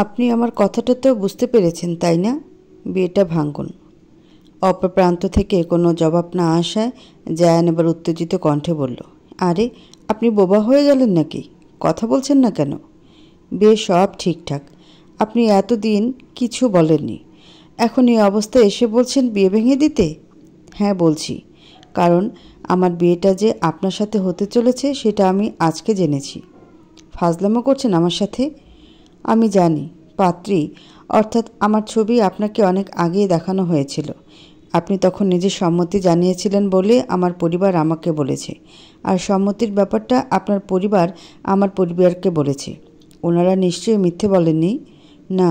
আপনি আমার কথাটা তো বুঝতে পেরেছেন তাই না বিয়েটা ভাঙুন অপর প্রান্ত থেকে কোনো জবাব না আসায় জায়ান এবার উত্তেজিত কণ্ঠে বলল আরে আপনি বোবা হয়ে গেলেন নাকি কথা বলছেন না কেন বিয়ে সব ঠিকঠাক আপনি এতদিন কিছু বলেননি এখন এই অবস্থায় এসে বলছেন বিয়ে ভেঙে দিতে হ্যাঁ বলছি কারণ আমার বিয়েটা যে আপনার সাথে হতে চলেছে সেটা আমি আজকে জেনেছি ফাজলামো করছেন আমার সাথে আমি জানি পাত্রী অর্থাৎ আমার ছবি আপনাকে অনেক আগেই দেখানো হয়েছিল আপনি তখন নিজের সম্মতি জানিয়েছিলেন বলে আমার পরিবার আমাকে বলেছে আর সম্মতির ব্যাপারটা আপনার পরিবার আমার পরিবারকে বলেছে ওনারা নিশ্চয়ই মিথ্যে বলেননি না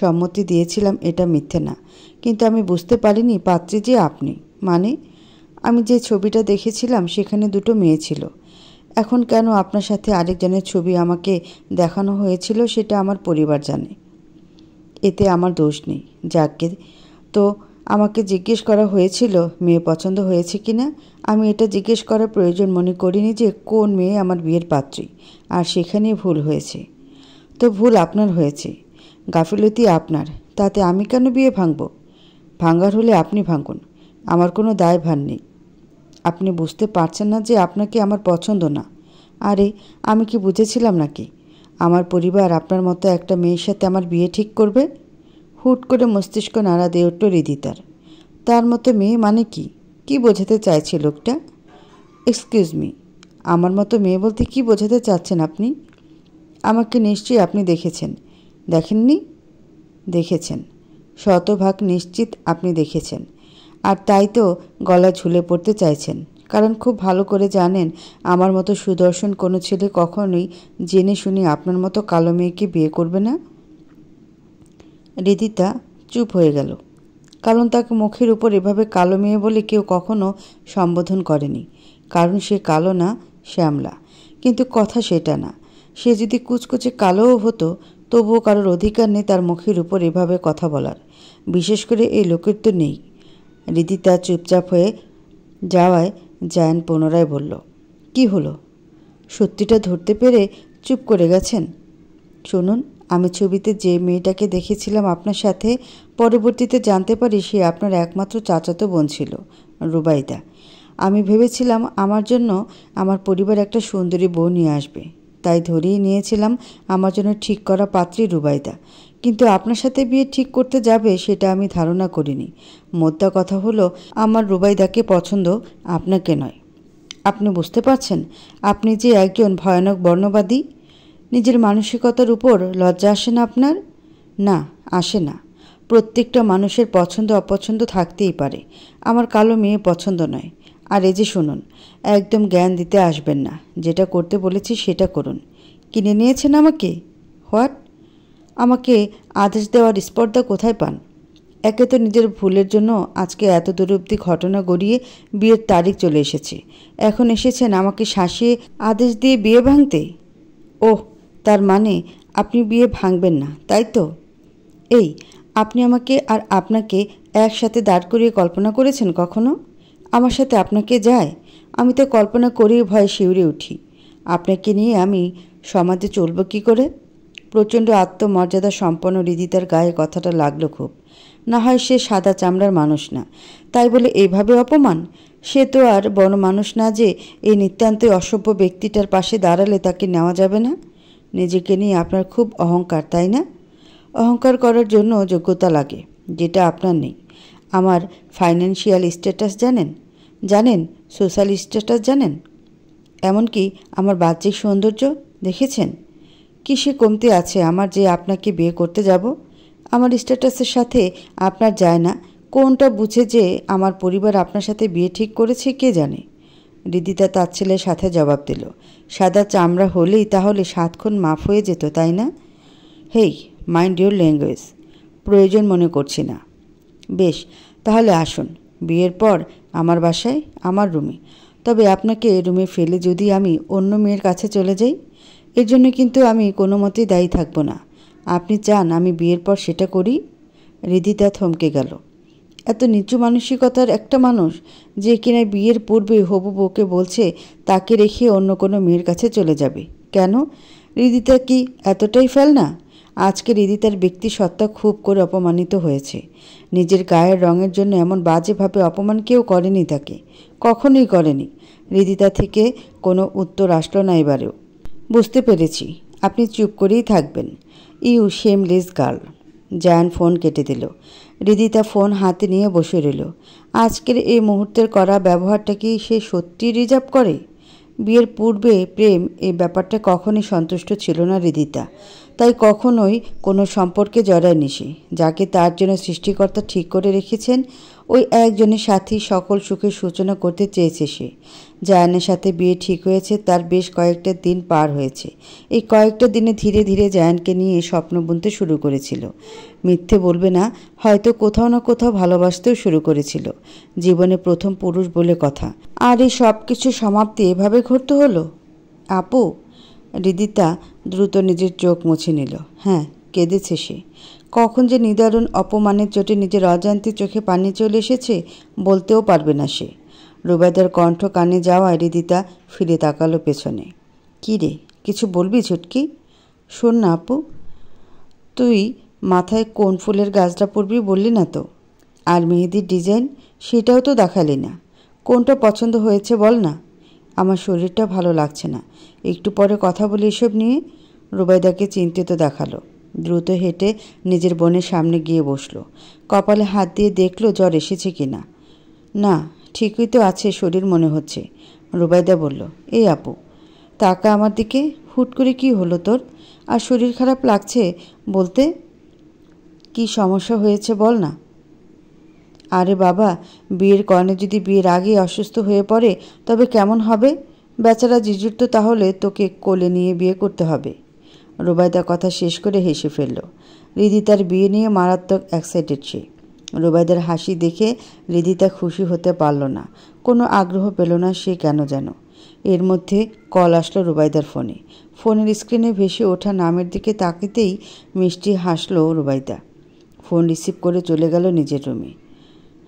সম্মতি দিয়েছিলাম এটা মিথ্যে না কিন্তু আমি বুঝতে পারিনি পাত্রী যে আপনি মানে আমি যে ছবিটা দেখেছিলাম সেখানে দুটো মেয়ে ছিল এখন কেন আপনার সাথে আরেকজনের ছবি আমাকে দেখানো হয়েছিল সেটা আমার পরিবার জানে এতে আমার দোষ নেই যাকে তো আমাকে জিজ্ঞেস করা হয়েছিল মেয়ে পছন্দ হয়েছে কি না আমি এটা জিজ্ঞেস করার প্রয়োজন মনে করিনি যে কোন মেয়ে আমার বিয়ের পাত্রী আর সেখানে ভুল হয়েছে তো ভুল আপনার হয়েছে গাফিলতি আপনার তাতে আমি কেন বিয়ে ভাঙব ভাঙ্গার হলে আপনি ভাঙুন আমার কোনো দায় ভার নেই আপনি বুঝতে পারছেন না যে আপনাকে আমার পছন্দ না আরে আমি কি বুঝেছিলাম নাকি আমার পরিবার আপনার মতো একটা মেয়ের সাথে আমার বিয়ে ঠিক করবে হুট করে মস্তিষ্ক নাড়া দিয়ে উঠল হৃদিতার তার মতো মেয়ে মানে কি কি বোঝাতে চাইছে লোকটা এক্সকিউজ মি আমার মতো মেয়ে বলতে কি বোঝাতে চাচ্ছেন আপনি আমাকে নিশ্চয়ই আপনি দেখেছেন দেখেননি দেখেছেন শতভাগ নিশ্চিত আপনি দেখেছেন আর তাই তো গলা ঝুলে পড়তে চাইছেন কারণ খুব ভালো করে জানেন আমার মতো সুদর্শন কোনো ছেলে কখনোই জেনে শুনি আপনার মতো কালো মেয়েকে বিয়ে করবে না রিদিতা চুপ হয়ে গেল কারণ তাকে মুখের উপর এভাবে কালো মেয়ে বলে কেউ কখনো সম্বোধন করেনি কারণ সে কালো না শ্যামলা কিন্তু কথা সেটা না সে যদি কুচকুচে কালোও হতো তবুও কারোর অধিকার নেই তার মুখের উপর এভাবে কথা বলার বিশেষ করে এই লোকের তো নেই রিদিতা চুপচাপ হয়ে যাওয়ায় জায়ান পুনরায় বলল কি হলো সত্যিটা ধরতে পেরে চুপ করে গেছেন শুনুন আমি ছবিতে যে মেয়েটাকে দেখেছিলাম আপনার সাথে পরবর্তীতে জানতে পারি সে আপনার একমাত্র চাচাতো বোন ছিল রুবাইদা আমি ভেবেছিলাম আমার জন্য আমার পরিবার একটা সুন্দরী বউ নিয়ে আসবে তাই ধরিয়ে নিয়েছিলাম আমার জন্য ঠিক করা পাত্রী রুবাইদা কিন্তু আপনার সাথে বিয়ে ঠিক করতে যাবে সেটা আমি ধারণা করিনি মোদ্দা কথা হলো আমার রুবাইদাকে পছন্দ আপনাকে নয় আপনি বুঝতে পারছেন আপনি যে একজন ভয়ানক বর্ণবাদী নিজের মানসিকতার উপর লজ্জা আসে না আপনার না আসে না প্রত্যেকটা মানুষের পছন্দ অপছন্দ থাকতেই পারে আমার কালো মেয়ে পছন্দ নয় আর এই যে শুনুন একদম জ্ঞান দিতে আসবেন না যেটা করতে বলেছি সেটা করুন কিনে নিয়েছেন আমাকে হোয়াট আমাকে আদেশ দেওয়ার স্পর্ধা কোথায় পান একে তো নিজের ভুলের জন্য আজকে এত দূর অবধি ঘটনা গড়িয়ে বিয়ের তারিখ চলে এসেছে এখন এসেছেন আমাকে শাসিয়ে আদেশ দিয়ে বিয়ে ভাঙতে ওহ তার মানে আপনি বিয়ে ভাঙবেন না তাই তো এই আপনি আমাকে আর আপনাকে একসাথে দাঁড় করিয়ে কল্পনা করেছেন কখনো আমার সাথে আপনাকে যায় আমি তো কল্পনা করেই ভয়ে শিউরে উঠি আপনাকে নিয়ে আমি সমাজে চলব কী করে প্রচণ্ড আত্মমর্যাদা সম্পন্ন হৃদিতার গায়ে কথাটা লাগলো খুব না হয় সে সাদা চামড়ার মানুষ না তাই বলে এইভাবে অপমান সে তো আর বন মানুষ না যে এই নিতান্তই অসভ্য ব্যক্তিটার পাশে দাঁড়ালে তাকে নেওয়া যাবে না নিজেকে নিয়ে আপনার খুব অহংকার তাই না অহংকার করার জন্য যোগ্যতা লাগে যেটা আপনার নেই আমার ফাইন্যান্সিয়াল স্ট্যাটাস জানেন জানেন সোশ্যাল স্ট্যাটাস জানেন এমনকি আমার বাহ্যিক সৌন্দর্য দেখেছেন কিসে কমতি আছে আমার যে আপনাকে বিয়ে করতে যাব আমার স্ট্যাটাসের সাথে আপনার যায় না কোনটা বুঝে যে আমার পরিবার আপনার সাথে বিয়ে ঠিক করেছে কে জানে রিদিতা তার ছেলের সাথে জবাব দিল সাদা চামড়া হলেই তাহলে সাতক্ষণ মাফ হয়ে যেত তাই না হেই মাইন্ড ইউর ল্যাঙ্গুয়েজ প্রয়োজন মনে করছি না বেশ তাহলে আসুন বিয়ের পর আমার বাসায় আমার রুমে তবে আপনাকে রুমে ফেলে যদি আমি অন্য মেয়ের কাছে চলে যাই এর জন্য কিন্তু আমি কোনো মতেই দায়ী থাকবো না আপনি চান আমি বিয়ের পর সেটা করি রিদিতা থমকে গেল এত নিচু মানসিকতার একটা মানুষ যে কিনা বিয়ের পূর্বে হবু বউকে বলছে তাকে রেখে অন্য কোনো মেয়ের কাছে চলে যাবে কেন রিদিতা কি এতটাই ফেল না আজকে রিদিতার সত্তা খুব করে অপমানিত হয়েছে নিজের গায়ের রঙের জন্য এমন বাজেভাবে অপমান কেউ করেনি তাকে কখনোই করেনি রিদিতা থেকে কোনো উত্তর আসলো না এবারেও বুঝতে পেরেছি আপনি চুপ করেই থাকবেন you shameless girl Zayan phone কেটে দিল রিদিতা ফোন হাতে নিয়ে বসে রইল আজকের এই মুহূর্তের করা ব্যবহারটা কি সে সত্যি রিজার্ভ করে বিয়ের পূর্বে প্রেম এই ব্যাপারটা কখনই সন্তুষ্ট ছিল না রিদিতা তাই কখনোই কোনো সম্পর্কে জড়ায়নি সে যাকে তার জন্য সৃষ্টিকর্তা ঠিক করে রেখেছেন ওই একজনের সাথী সকল সুখের সূচনা করতে চেয়েছে সে জায়ানের সাথে বিয়ে ঠিক হয়েছে তার বেশ কয়েকটা দিন পার হয়েছে এই কয়েকটা দিনে ধীরে ধীরে জায়ানকে নিয়ে স্বপ্ন বুনতে শুরু করেছিল মিথ্যে বলবে না হয়তো কোথাও না কোথাও ভালোবাসতেও শুরু করেছিল জীবনে প্রথম পুরুষ বলে কথা আর এই সব কিছু সমাপ্তি এভাবে ঘটতে হলো আপু রিদিতা দ্রুত নিজের চোখ মুছে নিল হ্যাঁ কেঁদেছে সে কখন যে নিদারুণ অপমানের চোটে নিজের অজান্তে চোখে পানি চলে এসেছে বলতেও পারবে না সে রুবাইদার কণ্ঠ কানে যাওয়ায় রিদিতা ফিরে তাকালো পেছনে কী রে কিছু বলবি ছুটকি শোন না আপু তুই মাথায় কোন ফুলের গাছটা পড়বি বললি না তো আর মেহেদির ডিজাইন সেটাও তো দেখালি না কোনটা পছন্দ হয়েছে বল না আমার শরীরটা ভালো লাগছে না একটু পরে কথা বলি এসব নিয়ে রুবাইদাকে চিন্তিত দেখালো দ্রুত হেঁটে নিজের বোনের সামনে গিয়ে বসল কপালে হাত দিয়ে দেখল জ্বর এসেছে কি না না ঠিকই তো আছে শরীর মনে হচ্ছে রুবাইদা বলল এই আপু তাকা আমার দিকে হুট করে কি হলো তোর আর শরীর খারাপ লাগছে বলতে কি সমস্যা হয়েছে বল না আরে বাবা বিয়ের কনে যদি বিয়ের আগে অসুস্থ হয়ে পড়ে তবে কেমন হবে বেচারা জিজুর তো তাহলে তোকে কোলে নিয়ে বিয়ে করতে হবে রুবাইদা কথা শেষ করে হেসে ফেলল রিদি তার বিয়ে নিয়ে মারাত্মক এক্সাইটেড সে রুবাইদার হাসি দেখে রিদিতা খুশি হতে পারল না কোনো আগ্রহ পেল না সে কেন যেন এর মধ্যে কল আসলো রুবাইদার ফোনে ফোনের স্ক্রিনে ভেসে ওঠা নামের দিকে তাকিতেই মিষ্টি হাসলো রুবাইদা ফোন রিসিভ করে চলে গেল নিজের রুমে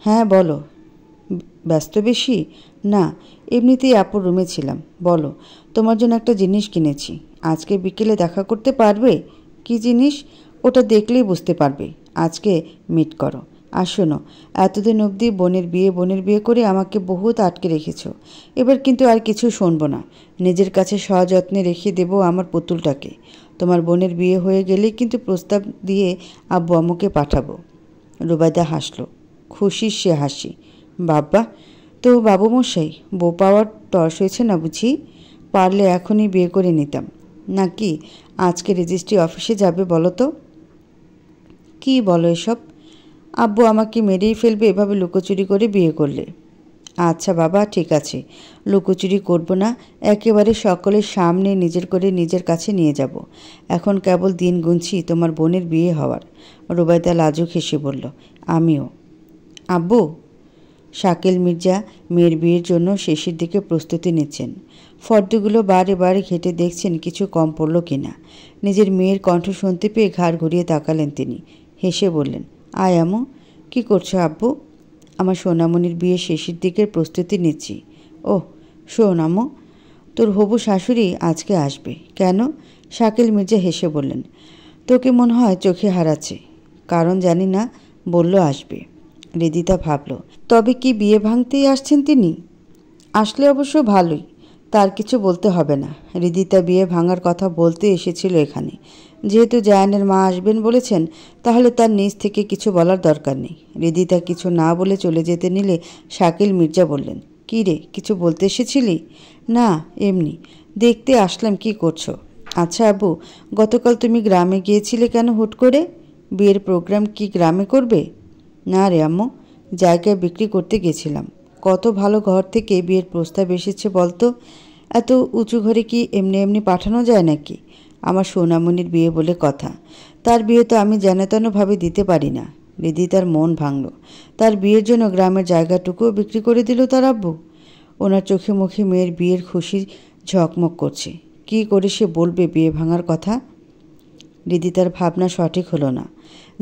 হ্যাঁ বলো ব্যস্ত বেশি না এমনিতেই আপুর রুমে ছিলাম বলো তোমার জন্য একটা জিনিস কিনেছি আজকে বিকেলে দেখা করতে পারবে কি জিনিস ওটা দেখলেই বুঝতে পারবে আজকে মিট করো আর শোনো এতদিন অবধি বোনের বিয়ে বোনের বিয়ে করে আমাকে বহুত আটকে রেখেছ এবার কিন্তু আর কিছু শুনবো না নিজের কাছে সযত্নে রেখে দেব আমার পুতুলটাকে তোমার বোনের বিয়ে হয়ে গেলে কিন্তু প্রস্তাব দিয়ে আব্বু আমাকে পাঠাবো রুবাইদা হাসলো খুশির সে হাসি বাব্বা তো বাবুমশাই বউ পাওয়ার টর্স হয়েছে না বুঝি পারলে এখনই বিয়ে করে নিতাম নাকি আজকে রেজিস্ট্রি অফিসে যাবে বলো তো কী বলো এসব আব্বু আমাকে মেরেই ফেলবে এভাবে লুকোচুরি করে বিয়ে করলে আচ্ছা বাবা ঠিক আছে লুকোচুরি করবো না একেবারে সকলের সামনে নিজের করে নিজের কাছে নিয়ে যাব এখন কেবল দিন গুনছি তোমার বোনের বিয়ে হওয়ার রুবাইদা লাজুক হেসে বলল আমিও আব্বু শাকিল মির্জা মেয়ের বিয়ের জন্য শেষের দিকে প্রস্তুতি নিচ্ছেন ফর্দগুলো বারে বারে ঘেঁটে দেখছেন কিছু কম পড়ল কিনা নিজের মেয়ের কণ্ঠ শুনতে পেয়ে ঘাড় ঘুরিয়ে তাকালেন তিনি হেসে বললেন আয় আমো কী করছো আব্বু আমার সোনামণির বিয়ে শেষের দিকের প্রস্তুতি নিচ্ছি ও সোনামো তোর হবু শাশুড়ি আজকে আসবে কেন শাকিল মির্জা হেসে বললেন তোকে মনে হয় চোখে হারাচ্ছে কারণ জানি না বলল আসবে রেদিতা ভাবল তবে কি বিয়ে ভাঙতেই আসছেন তিনি আসলে অবশ্য ভালোই তার কিছু বলতে হবে না রিদিতা বিয়ে ভাঙার কথা বলতে এসেছিল এখানে যেহেতু জায়ানের মা আসবেন বলেছেন তাহলে তার নিজ থেকে কিছু বলার দরকার নেই রিদিতা কিছু না বলে চলে যেতে নিলে শাকিল মির্জা বললেন কী রে কিছু বলতে এসেছিলি না এমনি দেখতে আসলাম কি করছো আচ্ছা আবু গতকাল তুমি গ্রামে গিয়েছিলে কেন হুট করে বিয়ের প্রোগ্রাম কি গ্রামে করবে না রে আম্মু জায়গায় বিক্রি করতে গেছিলাম কত ভালো ঘর থেকে বিয়ের প্রস্তাব এসেছে বলতো এত উঁচু ঘরে কি এমনি এমনি পাঠানো যায় নাকি আমার সোনামণির বিয়ে বলে কথা তার বিয়ে তো আমি যেনতেনভাবে দিতে পারি না রিদি তার মন ভাঙল তার বিয়ের জন্য গ্রামের জায়গাটুকুও বিক্রি করে দিল তার আব্বু ওনার চোখে মুখে মেয়ের বিয়ের খুশি ঝকমক করছে কি করে সে বলবে বিয়ে ভাঙার কথা রিদি তার ভাবনা সঠিক হলো না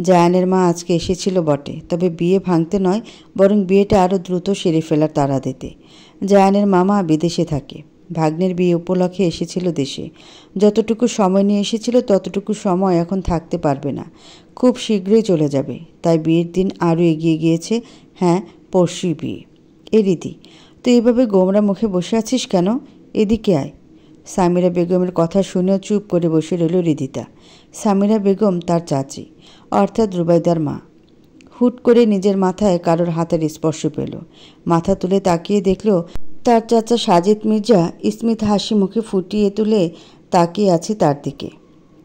জায়ানের মা আজকে এসেছিল বটে তবে বিয়ে ভাঙতে নয় বরং বিয়েটা আরও দ্রুত সেরে ফেলার তারা দিতে জায়ানের মামা বিদেশে থাকে ভাগ্নের বিয়ে উপলক্ষে এসেছিল দেশে যতটুকু সময় নিয়ে এসেছিল ততটুকু সময় এখন থাকতে পারবে না খুব শীঘ্রই চলে যাবে তাই বিয়ের দিন আরও এগিয়ে গিয়েছে হ্যাঁ পরশুই বিয়ে এ রীতি তো এইভাবে গোমরা মুখে বসে আছিস কেন এদিকে আয় সামিরা বেগমের কথা শুনেও চুপ করে বসে রইল রিদিতা সামিরা বেগম তার চাচি অর্থাৎ রুবাইদার মা হুট করে নিজের মাথায় কারোর হাতের স্পর্শ পেল মাথা তুলে তাকিয়ে দেখল তার চাচা সাজিদ মির্জা স্মিত হাসি মুখে ফুটিয়ে তুলে তাকিয়ে আছে তার দিকে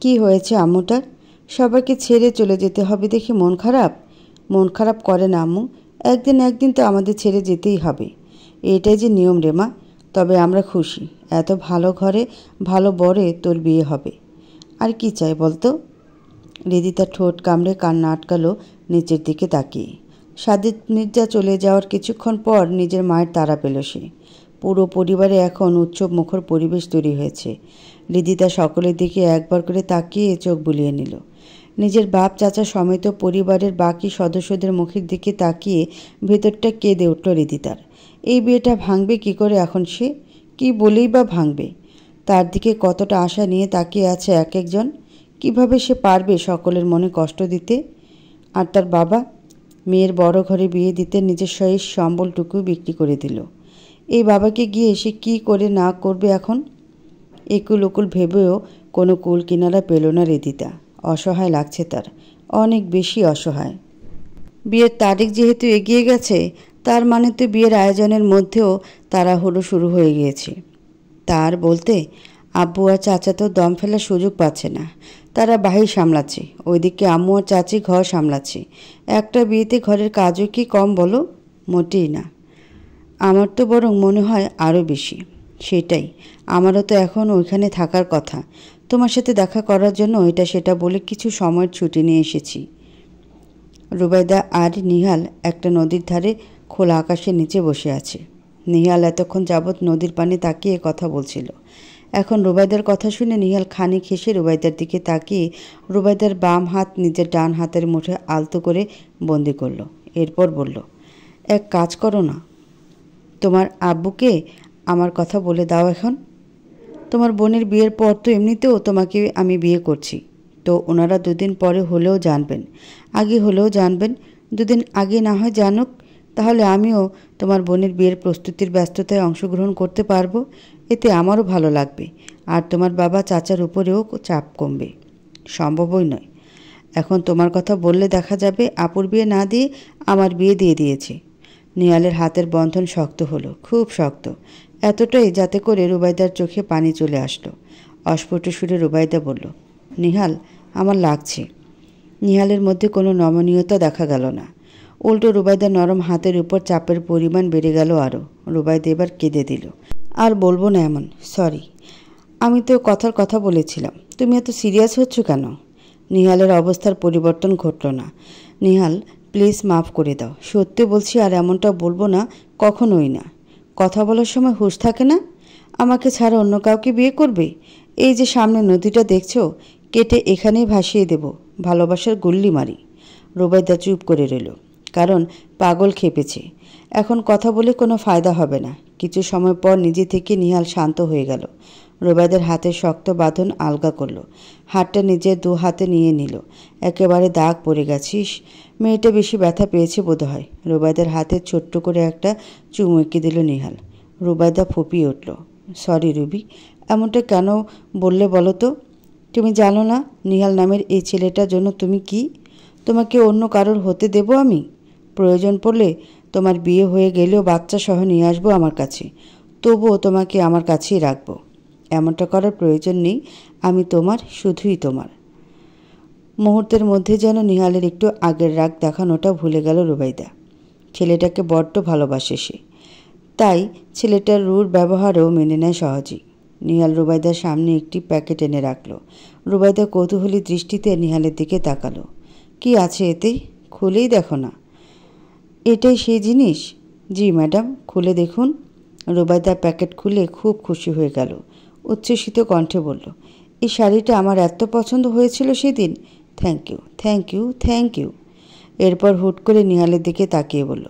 কি হয়েছে আম্মুটার সবাইকে ছেড়ে চলে যেতে হবে দেখে মন খারাপ মন খারাপ করে না আম্মু একদিন একদিন তো আমাদের ছেড়ে যেতেই হবে এটাই যে নিয়ম রে মা তবে আমরা খুশি এত ভালো ঘরে ভালো বরে তোর বিয়ে হবে আর কি চাই বলতো নিদিতা ঠোঁট কামড়ে কান্না আটকালো নিচের দিকে তাকিয়ে সাদিত মির্জা চলে যাওয়ার কিছুক্ষণ পর নিজের মায়ের তারা পেল সে পুরো পরিবারে এখন উৎসব মুখর পরিবেশ তৈরি হয়েছে লিদিতা সকলের দিকে একবার করে তাকিয়ে চোখ বুলিয়ে নিল নিজের বাপ চাচা সমেত পরিবারের বাকি সদস্যদের মুখের দিকে তাকিয়ে ভেতরটা কেঁদে উঠল রিদিতার এই বিয়েটা ভাঙবে কি করে এখন সে কি বলেই বা ভাঙবে তার দিকে কতটা আশা নিয়ে তাকিয়ে আছে এক একজন কিভাবে সে পারবে সকলের মনে কষ্ট দিতে আর তার বাবা মেয়ের বড় ঘরে বিয়ে দিতে নিজের শেষ সম্বলটুকু বিক্রি করে দিল এই বাবাকে গিয়ে সে কি করে না করবে এখন একুল উকুল ভেবেও কোনো কুল কিনারা পেল না রেদিতা অসহায় লাগছে তার অনেক বেশি অসহায় বিয়ের তারিখ যেহেতু এগিয়ে গেছে তার মানে তো বিয়ের আয়োজনের মধ্যেও তাড়াহুড়ো শুরু হয়ে গিয়েছে তার বলতে আব্বু আর চাচা তো দম ফেলার সুযোগ পাচ্ছে না তারা বাহির সামলাচ্ছে ওইদিকে আম্মু আর চাচি ঘর সামলাচ্ছে একটা বিয়েতে ঘরের কাজও কি কম বলো মোটেই না আমার তো বরং মনে হয় আরও বেশি সেটাই আমারও তো এখন ওইখানে থাকার কথা তোমার সাথে দেখা করার জন্য ওইটা সেটা বলে কিছু সময়ের ছুটি নিয়ে এসেছি রুবাইদা আর নিহাল একটা নদীর ধারে খোলা আকাশের নিচে বসে আছে নিহাল এতক্ষণ যাবৎ নদীর পানে তাকিয়ে কথা বলছিল এখন রুবাইদার কথা শুনে নিহাল খানিক হেসে রুবাইদার দিকে তাকিয়ে রুবাইদার বাম হাত নিজের ডান হাতের মুঠে আলতো করে বন্দি করল এরপর বলল এক কাজ করো না তোমার আব্বুকে আমার কথা বলে দাও এখন তোমার বোনের বিয়ের পর তো এমনিতেও তোমাকে আমি বিয়ে করছি তো ওনারা দুদিন পরে হলেও জানবেন আগে হলেও জানবেন দুদিন আগে না হয় জানুক তাহলে আমিও তোমার বোনের বিয়ের প্রস্তুতির ব্যস্ততায় অংশগ্রহণ করতে পারবো এতে আমারও ভালো লাগবে আর তোমার বাবা চাচার উপরেও চাপ কমবে সম্ভবই নয় এখন তোমার কথা বললে দেখা যাবে আপুর বিয়ে না দিয়ে আমার বিয়ে দিয়ে দিয়েছে নিয়ালের হাতের বন্ধন শক্ত হলো খুব শক্ত এতটাই যাতে করে রুবাইদার চোখে পানি চলে আসলো অস্ফুট সুরে রুবাইদা বলল নিহাল আমার লাগছে নিহালের মধ্যে কোনো নমনীয়তা দেখা গেল না উল্টো রুবাইদার নরম হাতের উপর চাপের পরিমাণ বেড়ে গেল আরও রুবাইদা এবার কেঁদে দিল আর বলবো না এমন সরি আমি তো কথার কথা বলেছিলাম তুমি এত সিরিয়াস হচ্ছ কেন নিহালের অবস্থার পরিবর্তন ঘটল না নিহাল প্লিজ মাফ করে দাও সত্যি বলছি আর এমনটা বলবো না কখনোই না কথা বলার সময় হুশ থাকে না আমাকে ছাড়া অন্য কাউকে বিয়ে করবে এই যে সামনে নদীটা দেখছ কেটে এখানেই ভাসিয়ে দেব ভালোবাসার গুল্লি মারি রোবাইদা চুপ করে রইল কারণ পাগল খেপেছে এখন কথা বলে কোনো ফায়দা হবে না কিছু সময় পর নিজে থেকে নিহাল শান্ত হয়ে গেল রোবাদের হাতে শক্ত বাঁধন আলগা করল হাতটা নিজের দু হাতে নিয়ে নিল একেবারে দাগ পড়ে গেছিস মেয়েটা বেশি ব্যথা পেয়েছে বোধহয় রোবাদের হাতে ছোট্ট করে একটা চুমু এঁকে দিল নিহাল রুবাদা ফুপিয়ে উঠল সরি রুবি এমনটা কেন বললে বলো তো তুমি জানো না নিহাল নামের এই ছেলেটার জন্য তুমি কি তোমাকে অন্য কারোর হতে দেব আমি প্রয়োজন পড়লে তোমার বিয়ে হয়ে গেলেও বাচ্চা সহ নিয়ে আসবো আমার কাছে তবুও তোমাকে আমার কাছেই রাখবো এমনটা করার প্রয়োজন নেই আমি তোমার শুধুই তোমার মুহূর্তের মধ্যে যেন নিহালের একটু আগের রাগ দেখানোটা ভুলে গেল রুবাইদা ছেলেটাকে বড্ড ভালোবাসে সে তাই ছেলেটার রুর ব্যবহারও মেনে নেয় সহজেই নিহাল রুবাইদার সামনে একটি প্যাকেট এনে রাখল রুবাইদা কৌতূহলী দৃষ্টিতে নিহালের দিকে তাকালো কি আছে এতে খুলেই দেখো না এটাই সেই জিনিস জি ম্যাডাম খুলে দেখুন রুবাইদা প্যাকেট খুলে খুব খুশি হয়ে গেল উচ্ছ্বসিত কণ্ঠে বলল এই শাড়িটা আমার এত পছন্দ হয়েছিল সেদিন thank you thank you thank you এরপর হুট করে নিহালের দিকে তাকিয়ে বলল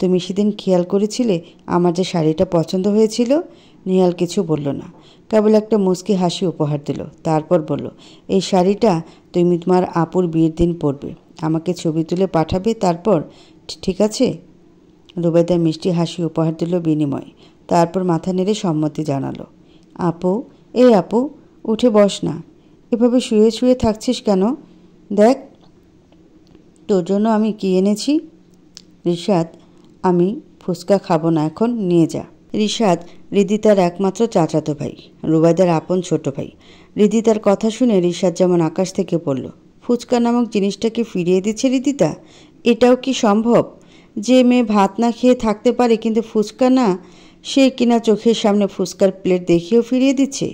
তুমি সেদিন খেয়াল করেছিলে আমার যে শাড়িটা পছন্দ হয়েছিল নিহাল কিছু বলল না কেবল একটা মুস্কি হাসি উপহার দিল তারপর বলল এই শাড়িটা তুমি তোমার আপুর বিয়ের দিন পরবে আমাকে ছবি তুলে পাঠাবে তারপর ঠিক আছে রুবেদা মিষ্টি হাসি উপহার দিল বিনিময় তারপর মাথা নেড়ে সম্মতি জানালো আপু এ আপু উঠে বস না এভাবে শুয়ে শুয়ে থাকছিস কেন দেখ তোর জন্য আমি কি এনেছি রিশাদ আমি ফুচকা খাবো না এখন নিয়ে যা রিশাদ রিদিতার একমাত্র চাচাতো ভাই রুবাইদার আপন ছোট ভাই রিদিতার কথা শুনে রিশাদ যেমন আকাশ থেকে পড়ল ফুচকা নামক জিনিসটাকে ফিরিয়ে দিচ্ছে রিদিতা এটাও কি সম্ভব যে মেয়ে ভাত না খেয়ে থাকতে পারে কিন্তু ফুচকা না সে কিনা চোখের সামনে ফুচকার প্লেট দেখিয়েও ফিরিয়ে দিচ্ছে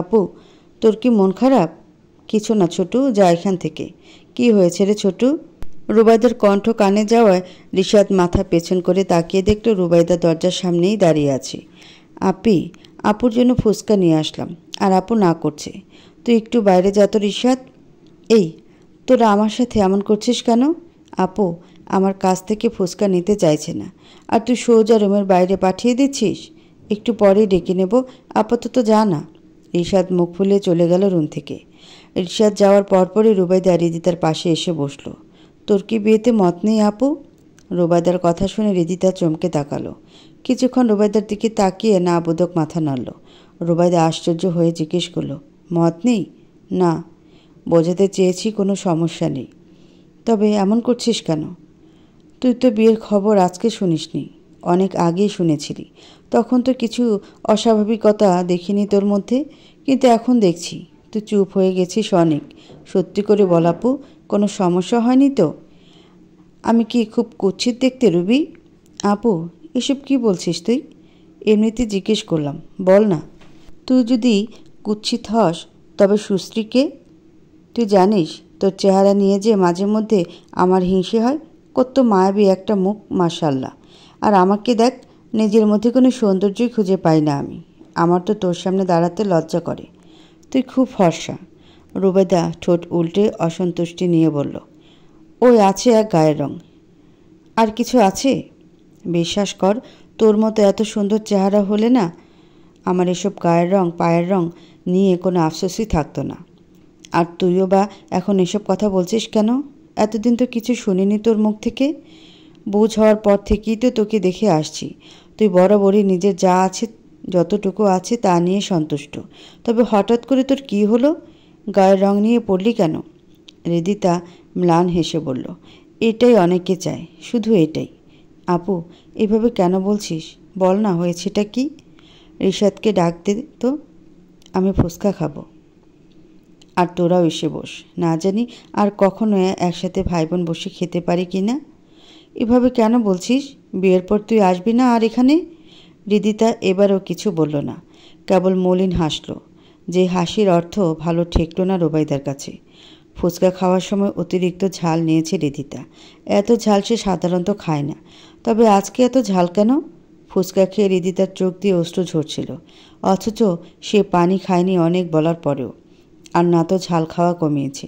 আপু তোর কি মন খারাপ কিছু না ছোটু যা এখান থেকে কি হয়েছে রে ছোটু রুবাইদার কণ্ঠ কানে যাওয়ায় রিশাদ মাথা পেছন করে তাকিয়ে দেখল রুবাইদা দরজার সামনেই দাঁড়িয়ে আছে আপি আপুর জন্য ফুচকা নিয়ে আসলাম আর আপু না করছে তুই একটু বাইরে যা তো রিশাদ এই তোরা আমার সাথে এমন করছিস কেন আপু আমার কাছ থেকে ফুচকা নিতে চাইছে না আর তুই সোজা রুমের বাইরে পাঠিয়ে দিচ্ছিস একটু পরে ডেকে নেব আপাতত যা না রিশাদ মুখ ফুলে চলে গেল রুম থেকে রিশাদ যাওয়ার পরপরই রুবাইদা তার পাশে এসে বসল তোর কি বিয়েতে মত নেই আপু রুবাইদার কথা শুনে রিদিতা চমকে তাকালো কিছুক্ষণ রুবাইদার দিকে তাকিয়ে না বোধক মাথা নাড়ল রুবাইদা আশ্চর্য হয়ে জিজ্ঞেস করলো মত নেই না বোঝাতে চেয়েছি কোনো সমস্যা নেই তবে এমন করছিস কেন তুই তো বিয়ের খবর আজকে শুনিসনি অনেক আগেই শুনেছিলি তখন তো কিছু অস্বাভাবিকতা দেখিনি তোর মধ্যে কিন্তু এখন দেখছি তুই চুপ হয়ে গেছিস অনেক সত্যি করে বলাপু কোনো সমস্যা হয়নি তো আমি কি খুব কুচ্ছিত দেখতে রুবি আপু এসব কি বলছিস তুই এমনিতে জিজ্ঞেস করলাম বল না তুই যদি কুচ্ছিত হস তবে সুশ্রীকে তুই জানিস তোর চেহারা নিয়ে যে মাঝে মধ্যে আমার হিংসে হয় করতো মায়াবী একটা মুখ মাসাল্লা আর আমাকে দেখ নিজের মধ্যে কোনো সৌন্দর্যই খুঁজে পাই না আমি আমার তো তোর সামনে দাঁড়াতে লজ্জা করে তুই খুব ফর্সা রুবেদা ঠোঁট উল্টে অসন্তুষ্টি নিয়ে বলল ওই আছে এক গায়ের রং আর কিছু আছে বিশ্বাস কর তোর মতো এত সুন্দর চেহারা হলে না আমার এসব গায়ের রং পায়ের রং নিয়ে কোনো আফসোসই থাকতো না আর তুইও বা এখন এসব কথা বলছিস কেন এতদিন তো কিছু শুনিনি তোর মুখ থেকে বুঝ হওয়ার পর থেকেই তো তোকে দেখে আসছি তুই বরাবরই নিজের যা আছে যতটুকু আছে তা নিয়ে সন্তুষ্ট তবে হঠাৎ করে তোর কি হলো গায়ের রং নিয়ে পড়লি কেন রেদিতা ম্লান হেসে বলল এটাই অনেকে চায় শুধু এটাই আপু এভাবে কেন বলছিস বল না হয়েছেটা কি রিশাদকে ডাকতে তো আমি ফুচকা খাবো আর তোরাও এসে বস না জানি আর কখনো একসাথে ভাই বোন বসে খেতে পারি কি না এভাবে কেন বলছিস বিয়ের পর তুই আসবি না আর এখানে রিদিতা এবারও কিছু বলল না কেবল মলিন হাসল যে হাসির অর্থ ভালো ঠেকল না রোবাইদার কাছে ফুচকা খাওয়ার সময় অতিরিক্ত ঝাল নিয়েছে রিদিতা এত ঝাল সে সাধারণত খায় না তবে আজকে এত ঝাল কেন ফুচকা খেয়ে রিদিতার চোখ দিয়ে অস্ত্র ঝরছিল অথচ সে পানি খায়নি অনেক বলার পরেও আর না তো ঝাল খাওয়া কমিয়েছে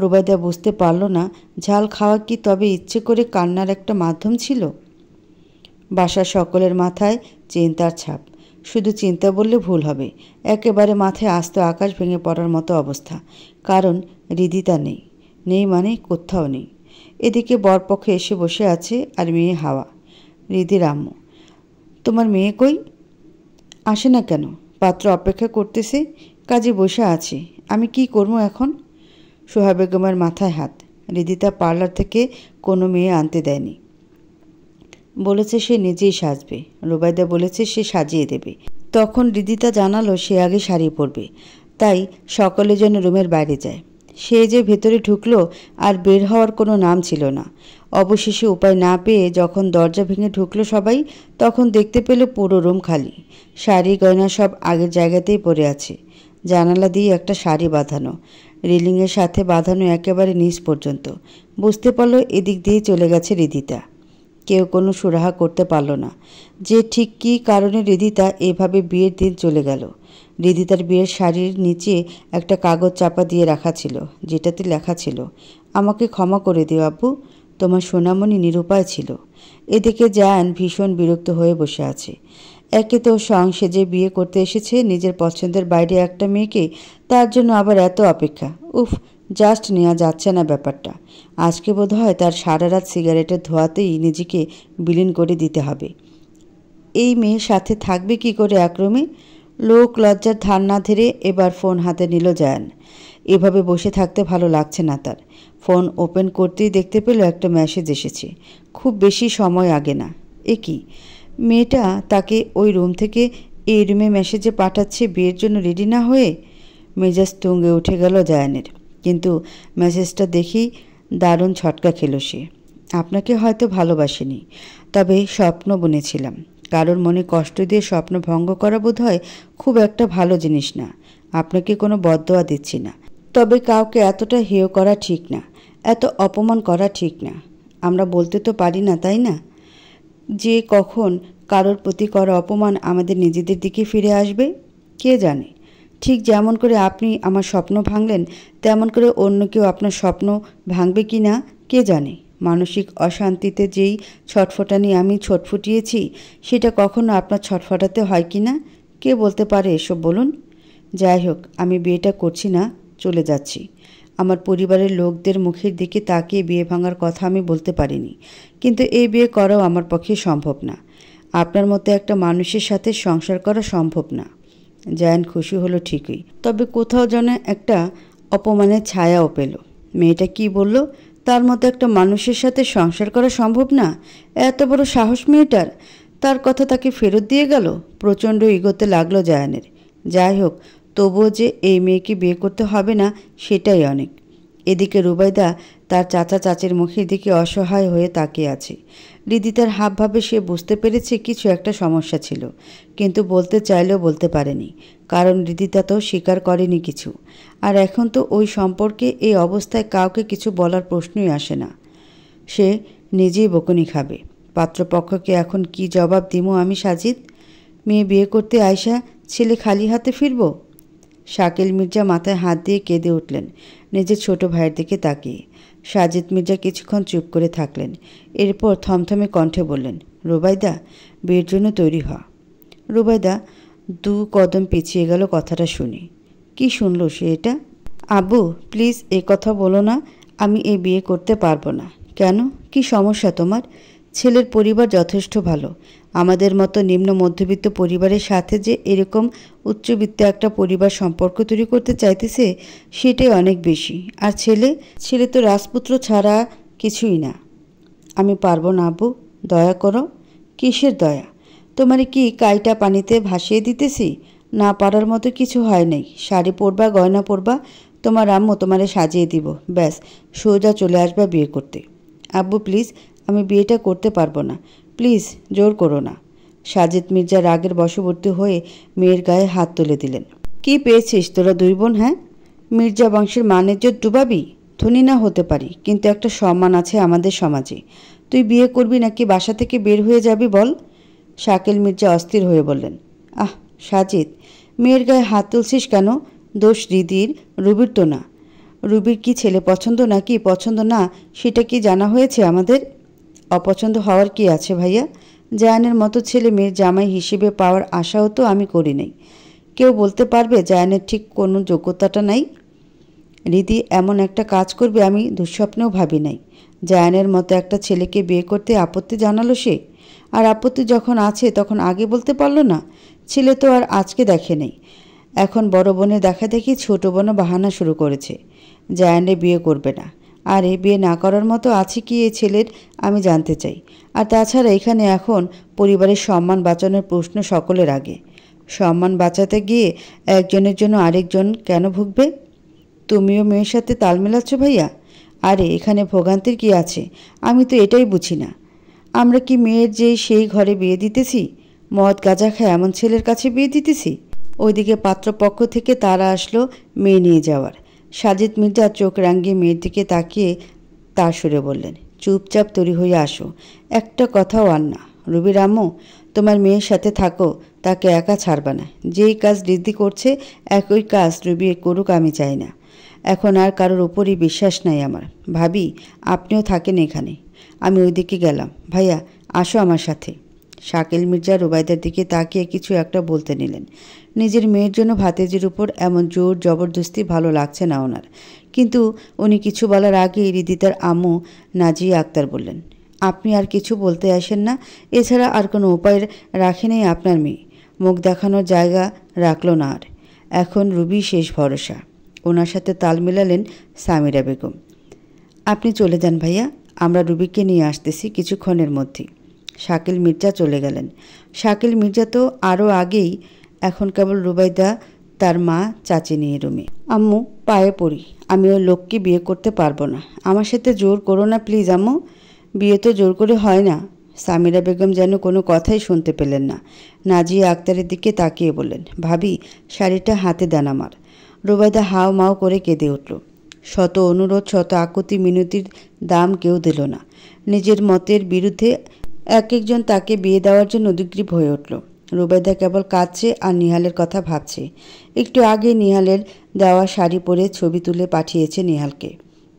রুবাইদা বুঝতে পারল না ঝাল খাওয়া কি তবে ইচ্ছে করে কান্নার একটা মাধ্যম ছিল বাসার সকলের মাথায় চিন্তার ছাপ শুধু চিন্তা বললে ভুল হবে একেবারে মাথায় আস্ত আকাশ ভেঙে পড়ার মতো অবস্থা কারণ হৃদিতা নেই নেই মানে কোথাও নেই এদিকে বরপক্ষে এসে বসে আছে আর মেয়ে হাওয়া রিদি আম্মু তোমার মেয়ে কই আসে না কেন পাত্র অপেক্ষা করতেছে কাজে বসে আছে আমি কি করবো এখন সোহা বেগমের মাথায় হাত রিদিতা পার্লার থেকে কোনো মেয়ে আনতে দেয়নি বলেছে সে নিজেই সাজবে রুবাইদা বলেছে সে সাজিয়ে দেবে তখন রিদিতা জানালো সে আগে শাড়ি পরবে তাই সকলে যেন রুমের বাইরে যায় সে যে ভেতরে ঢুকলো আর বের হওয়ার কোনো নাম ছিল না অবশেষে উপায় না পেয়ে যখন দরজা ভেঙে ঢুকলো সবাই তখন দেখতে পেল পুরো রুম খালি শাড়ি গয়না সব আগের জায়গাতেই পড়ে আছে জানালা দিয়ে একটা শাড়ি বাঁধানো রেলিংয়ের সাথে বাঁধানো একেবারে নিচ পর্যন্ত বুঝতে পারলো এদিক দিয়ে চলে গেছে রিদিতা কেউ কোনো সুরাহা করতে পারল না যে ঠিক কী কারণে রিদিতা এভাবে বিয়ের দিন চলে গেল রিদিতার বিয়ের শাড়ির নিচে একটা কাগজ চাপা দিয়ে রাখা ছিল যেটাতে লেখা ছিল আমাকে ক্ষমা করে দিও আপু তোমার সোনামণি নিরুপায় ছিল এদিকে জান ভীষণ বিরক্ত হয়ে বসে আছে একে তো সং সেজে বিয়ে করতে এসেছে নিজের পছন্দের বাইরে একটা মেয়েকে তার জন্য আবার এত অপেক্ষা উফ জাস্ট নেওয়া যাচ্ছে না ব্যাপারটা আজকে বোধ হয় তার সারা রাত সিগারেটের ধোয়াতেই নিজেকে বিলীন করে দিতে হবে এই মেয়ের সাথে থাকবে কি করে আক্রমে লোক লজ্জার ধার না ধরে এবার ফোন হাতে নিল জায়ান এভাবে বসে থাকতে ভালো লাগছে না তার ফোন ওপেন করতেই দেখতে পেল একটা মেসেজ এসেছে খুব বেশি সময় আগে না এ কী মেয়েটা তাকে ওই রুম থেকে এই রুমে মেসেজে পাঠাচ্ছে বিয়ের জন্য রেডি না হয়ে মেজাজ তুঙ্গে উঠে গেল জায়ানের কিন্তু মেসেজটা দেখেই দারুণ ছটকা খেল সে আপনাকে হয়তো ভালোবাসিনি তবে স্বপ্ন বুনেছিলাম কারোর মনে কষ্ট দিয়ে স্বপ্ন ভঙ্গ করা বোধ হয় খুব একটা ভালো জিনিস না আপনাকে কোনো বদদোয়া দিচ্ছি না তবে কাউকে এতটা হেয় করা ঠিক না এত অপমান করা ঠিক না আমরা বলতে তো পারি না তাই না যে কখন কারোর প্রতি করা অপমান আমাদের নিজেদের দিকে ফিরে আসবে কে জানে ঠিক যেমন করে আপনি আমার স্বপ্ন ভাঙলেন তেমন করে অন্য কেউ আপনার স্বপ্ন ভাঙবে কি না কে জানে মানসিক অশান্তিতে যেই ছটফটানি আমি ছটফুটিয়েছি সেটা কখনো আপনার ছটফটাতে হয় কি না কে বলতে পারে এসব বলুন যাই হোক আমি বিয়েটা করছি না চলে যাচ্ছি আমার পরিবারের লোকদের মুখের দিকে তাকিয়ে বিয়ে ভাঙার কথা আমি বলতে পারিনি কিন্তু এই বিয়ে করাও আমার পক্ষে সম্ভব না আপনার মতো একটা মানুষের সাথে সংসার করা সম্ভব না জায়ান খুশি হলো ঠিকই তবে কোথাও যেন একটা অপমানের ছায়াও পেল মেয়েটা কি বলল তার মতো একটা মানুষের সাথে সংসার করা সম্ভব না এত বড় সাহস মেয়েটার তার কথা তাকে ফেরত দিয়ে গেল প্রচণ্ড ইগোতে লাগলো জায়ানের যাই হোক তবুও যে এই মেয়েকে বিয়ে করতে হবে না সেটাই অনেক এদিকে রুবাইদা তার চাচা চাচির মুখের দিকে অসহায় হয়ে তাকিয়ে আছে তার হাবভাবে সে বুঝতে পেরেছে কিছু একটা সমস্যা ছিল কিন্তু বলতে চাইলেও বলতে পারেনি কারণ হৃদিতা তো স্বীকার করেনি কিছু আর এখন তো ওই সম্পর্কে এই অবস্থায় কাউকে কিছু বলার প্রশ্নই আসে না সে নিজেই বকুনি খাবে পাত্রপক্ষকে এখন কি জবাব দিমো আমি সাজিদ মেয়ে বিয়ে করতে আয়সা ছেলে খালি হাতে ফিরবো শাকিল মির্জা মাথায় হাত দিয়ে কেঁদে উঠলেন নিজের ছোট ভাইয়ের দিকে তাকিয়ে সাজিদ মির্জা কিছুক্ষণ চুপ করে থাকলেন এরপর থমথমে কণ্ঠে বললেন রুবাইদা বিয়ের জন্য তৈরি হ রুবাইদা দু কদম পিছিয়ে গেল কথাটা শুনে কি শুনল সে এটা আবু প্লিজ এ কথা বলো না আমি এ বিয়ে করতে পারবো না কেন কি সমস্যা তোমার ছেলের পরিবার যথেষ্ট ভালো আমাদের মতো নিম্ন মধ্যবিত্ত পরিবারের সাথে যে এরকম উচ্চবিত্ত একটা পরিবার সম্পর্ক তৈরি করতে চাইতেছে সেটাই অনেক বেশি আর ছেলে ছেলে তো রাজপুত্র ছাড়া কিছুই না আমি পারবো না আব্বু দয়া করো কিসের দয়া তোমার কি কাইটা পানিতে ভাসিয়ে দিতেছি না পারার মতো কিছু হয় নাই শাড়ি পরবা গয়না পরবা তোমার আম্মু তোমারে সাজিয়ে দিব ব্যাস সোজা চলে আসবা বিয়ে করতে আব্বু প্লিজ আমি বিয়েটা করতে পারবো না প্লিজ জোর করো না সাজিদ মির্জা রাগের বশবর্তী হয়ে মেয়ের গায়ে হাত তুলে দিলেন কি পেয়েছিস তোরা দুই বোন হ্যাঁ মির্জা বংশের মানের ডুবাবি ধনী না হতে পারি কিন্তু একটা সম্মান আছে আমাদের সমাজে তুই বিয়ে করবি নাকি বাসা থেকে বের হয়ে যাবি বল শাকিল মির্জা অস্থির হয়ে বললেন আহ সাজিদ মেয়ের গায়ে হাত তুলছিস কেন দোষ দিদির রুবির তো না রুবির কি ছেলে পছন্দ নাকি পছন্দ না সেটা কি জানা হয়েছে আমাদের অপছন্দ হওয়ার কি আছে ভাইয়া জায়ানের মতো ছেলে মেয়ে জামাই হিসেবে পাওয়ার আশাও তো আমি করি নাই কেউ বলতে পারবে জায়ানের ঠিক কোনো যোগ্যতাটা নাই রীতি এমন একটা কাজ করবে আমি দুঃস্বপ্নেও ভাবি নাই জায়ানের মতো একটা ছেলেকে বিয়ে করতে আপত্তি জানালো সে আর আপত্তি যখন আছে তখন আগে বলতে পারলো না ছেলে তো আর আজকে দেখে নেই এখন বড় বোনে দেখা দেখি ছোটো বোনও বাহানা শুরু করেছে জায়ানে বিয়ে করবে না আর বিয়ে না করার মতো আছে কি এই ছেলের আমি জানতে চাই আর তাছাড়া এখানে এখন পরিবারের সম্মান বাঁচানোর প্রশ্ন সকলের আগে সম্মান বাঁচাতে গিয়ে একজনের জন্য আরেকজন কেন ভুগবে তুমিও মেয়ের সাথে তাল মেলাচ্ছ ভাইয়া আরে এখানে ভোগান্তির কি আছে আমি তো এটাই বুঝি না আমরা কি মেয়ের যেই সেই ঘরে বিয়ে দিতেছি মদ গাঁজা খায় এমন ছেলের কাছে বিয়ে দিতেছি ওইদিকে পাত্রপক্ষ থেকে তারা আসলো মেয়ে নিয়ে যাওয়ার সাজিদ মির্জা চোখ রাঙিয়ে মেয়ের দিকে তাকিয়ে তা সুরে বললেন চুপচাপ তৈরি হয়ে আসো একটা কথাও আর না রুবি রামু তোমার মেয়ের সাথে থাকো তাকে একা ছাড়বে না যেই কাজ দিদি করছে একই কাজ রুবি করুক আমি চাই না এখন আর কারোর ওপরই বিশ্বাস নাই আমার ভাবি আপনিও থাকেন এখানে আমি ওইদিকে গেলাম ভাইয়া আসো আমার সাথে শাকিল মির্জা রুবাইদের দিকে তাকিয়ে কিছু একটা বলতে নিলেন নিজের মেয়ের জন্য ভাতেজির উপর এমন জোর জবরদস্তি ভালো লাগছে না ওনার কিন্তু উনি কিছু বলার আগেই রিদিতার আম্মু নাজিয়া আক্তার বললেন আপনি আর কিছু বলতে আসেন না এছাড়া আর কোনো উপায় রাখেনি আপনার মেয়ে মুখ দেখানোর জায়গা রাখল না আর এখন রুবি শেষ ভরসা ওনার সাথে তাল মিলালেন সামিরা বেগম আপনি চলে যান ভাইয়া আমরা রুবিকে নিয়ে আসতেছি কিছুক্ষণের মধ্যে শাকিল মির্জা চলে গেলেন শাকিল মির্জা তো আরও আগেই এখন কেবল রুবাইদা তার মা চাচি নিয়ে রুমে আম্মু পায়ে পড়ি আমি ওই লোককে বিয়ে করতে পারবো না আমার সাথে জোর করো না প্লিজ আম্মু বিয়ে তো জোর করে হয় না সামিরা বেগম যেন কোনো কথাই শুনতে পেলেন না নাজিয়া আক্তারের দিকে তাকিয়ে বললেন ভাবি শাড়িটা হাতে দেন আমার রুবাইদা হাও মাও করে কেঁদে উঠল শত অনুরোধ শত আকুতি মিনতির দাম কেউ দিল না নিজের মতের বিরুদ্ধে এক একজন তাকে বিয়ে দেওয়ার জন্য উদ্গ্রীব হয়ে উঠল রুবেদা কেবল কাঁদছে আর নিহালের কথা ভাবছে একটু আগে নিহালের দেওয়া শাড়ি পরে ছবি তুলে পাঠিয়েছে নিহালকে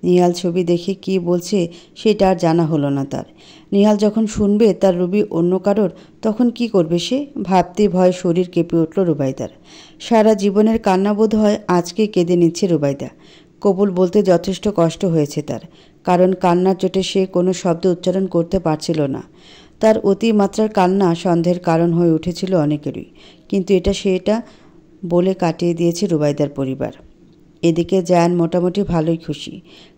নিহাল ছবি দেখে কি বলছে সেটা আর জানা হলো না তার নিহাল যখন শুনবে তার রুবি অন্য কারোর তখন কি করবে সে ভাবতে ভয় শরীর কেঁপে উঠল রুবাইদার সারা জীবনের কান্না বোধ হয় আজকে কেঁদে নিচ্ছে রুবাইদা কবুল বলতে যথেষ্ট কষ্ট হয়েছে তার কারণ কান্নার চোটে সে কোনো শব্দ উচ্চারণ করতে পারছিল না তার অতিমাত্রার কান্না সন্দেহের কারণ হয়ে উঠেছিল অনেকেরই কিন্তু এটা সেটা বলে কাটিয়ে দিয়েছে রুবাইদার পরিবার এদিকে জায়ান মোটামুটি ভালোই খুশি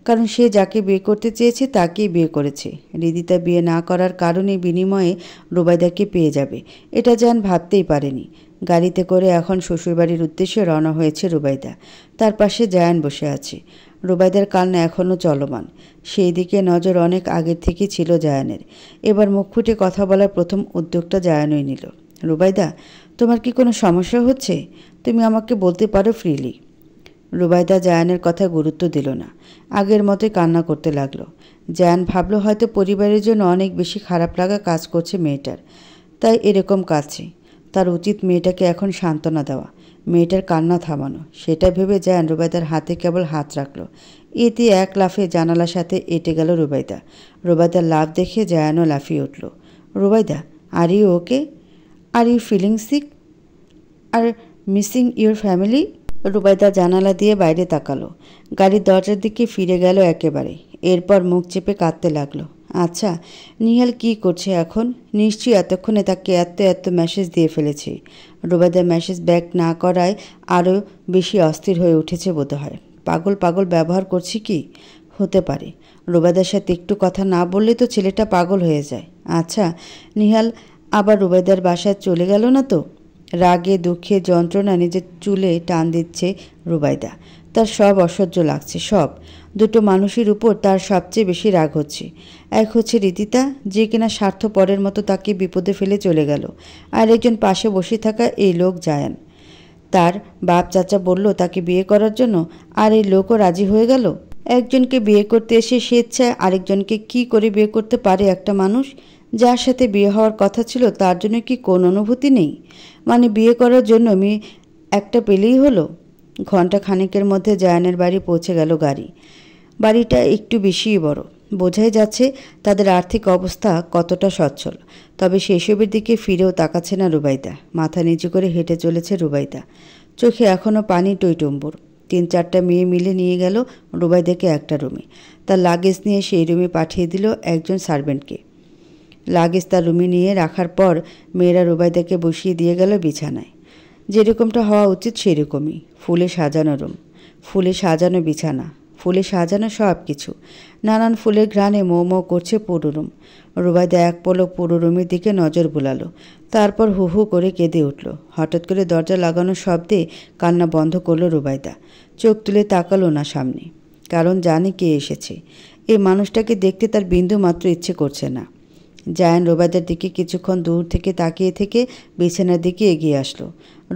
কারণ সে যাকে বিয়ে করতে চেয়েছে তাকেই বিয়ে করেছে রিদিতা বিয়ে না করার কারণে বিনিময়ে রুবাইদাকে পেয়ে যাবে এটা জায়ান ভাবতেই পারেনি গাড়িতে করে এখন শ্বশুরবাড়ির উদ্দেশ্যে রওনা হয়েছে রুবাইদা তার পাশে জায়ান বসে আছে রুবাইদার কান্না এখনও চলমান সেই দিকে নজর অনেক আগের থেকে ছিল জায়ানের এবার মুখ ফুটে কথা বলার প্রথম উদ্যোগটা জায়ানই নিল রুবাইদা তোমার কি কোনো সমস্যা হচ্ছে তুমি আমাকে বলতে পারো ফ্রিলি রুবাইদা জায়ানের কথা গুরুত্ব দিল না আগের মতোই কান্না করতে লাগলো জায়ান ভাবল হয়তো পরিবারের জন্য অনেক বেশি খারাপ লাগা কাজ করছে মেয়েটার তাই এরকম কাছে তার উচিত মেয়েটাকে এখন সান্ত্বনা দেওয়া মেয়েটার কান্না থামানো সেটা ভেবে জায়ান রুবাইদার হাতে কেবল হাত রাখলো এতে এক লাফে জানালার সাথে এঁটে গেল রুবাইদা রুবাইদার লাভ দেখে জায়ানও লাফিয়ে উঠল Rubaida are you okay are you feeling sick are missing your family Rubaida জানালা দিয়ে বাইরে তাকালো গাড়ির দরজার দিকে ফিরে গেল একেবারে এরপর মুখ চেপে কাঁদতে লাগলো আচ্ছা নিহাল কি করছে এখন নিশ্চয়ই এতক্ষণে তাকে এত এত মেসেজ দিয়ে ফেলেছি রোবেদা ম্যাসেজ ব্যাক না করায় আরও বেশি অস্থির হয়ে উঠেছে বোধ হয় পাগল পাগল ব্যবহার করছি কি হতে পারে রোবেদার সাথে একটু কথা না বললে তো ছেলেটা পাগল হয়ে যায় আচ্ছা নিহাল আবার রুবাইদার বাসায় চলে গেল না তো রাগে দুঃখে যন্ত্রণা নিজের চুলে টান দিচ্ছে রুবাইদা তার সব অসহ্য লাগছে সব দুটো মানুষের উপর তার সবচেয়ে বেশি রাগ হচ্ছে এক হচ্ছে রীতিতা যে কিনা স্বার্থপরের মতো তাকে বিপদে ফেলে চলে গেল আর একজন পাশে বসে থাকা এই লোক জায়ান তার বাপ চাচা বলল তাকে বিয়ে করার জন্য আর এই লোকও রাজি হয়ে গেল একজনকে বিয়ে করতে এসে স্বেচ্ছায় আরেকজনকে কি করে বিয়ে করতে পারে একটা মানুষ যার সাথে বিয়ে হওয়ার কথা ছিল তার জন্য কি কোন অনুভূতি নেই মানে বিয়ে করার জন্য আমি একটা পেলেই হলো ঘন্টা খানিকের মধ্যে জায়ানের বাড়ি পৌঁছে গেল গাড়ি বাড়িটা একটু বেশিই বড় বোঝাই যাচ্ছে তাদের আর্থিক অবস্থা কতটা সচ্ছল তবে সেসবের দিকে ফিরেও তাকাচ্ছে না রুবাইদা মাথা নিচু করে হেঁটে চলেছে রুবাইদা চোখে এখনও পানি টইটম্বুর তিন চারটা মেয়ে মিলে নিয়ে গেল রুবাইদাকে একটা রুমে তার লাগেজ নিয়ে সেই রুমে পাঠিয়ে দিল একজন সার্ভেন্টকে লাগেজ তার রুমে নিয়ে রাখার পর মেয়েরা রুবাইদাকে বসিয়ে দিয়ে গেল বিছানায় যেরকমটা হওয়া উচিত সেরকমই ফুলে সাজানো রুম ফুলে সাজানো বিছানা ফুলে সাজানো সব কিছু নানান ফুলের ঘ্রাণে মো মো করছে পুরো রুম রুবাইদা এক পলক পুরো রুমের দিকে নজর বুলালো তারপর হু হু করে কেঁদে উঠল হঠাৎ করে দরজা লাগানো শব্দে কান্না বন্ধ করলো রুবাইদা চোখ তুলে তাকালো না সামনে কারণ জানে কে এসেছে এই মানুষটাকে দেখতে তার বিন্দু মাত্র ইচ্ছে করছে না জায়ান রুবাইদার দিকে কিছুক্ষণ দূর থেকে তাকিয়ে থেকে বিছানার দিকে এগিয়ে আসলো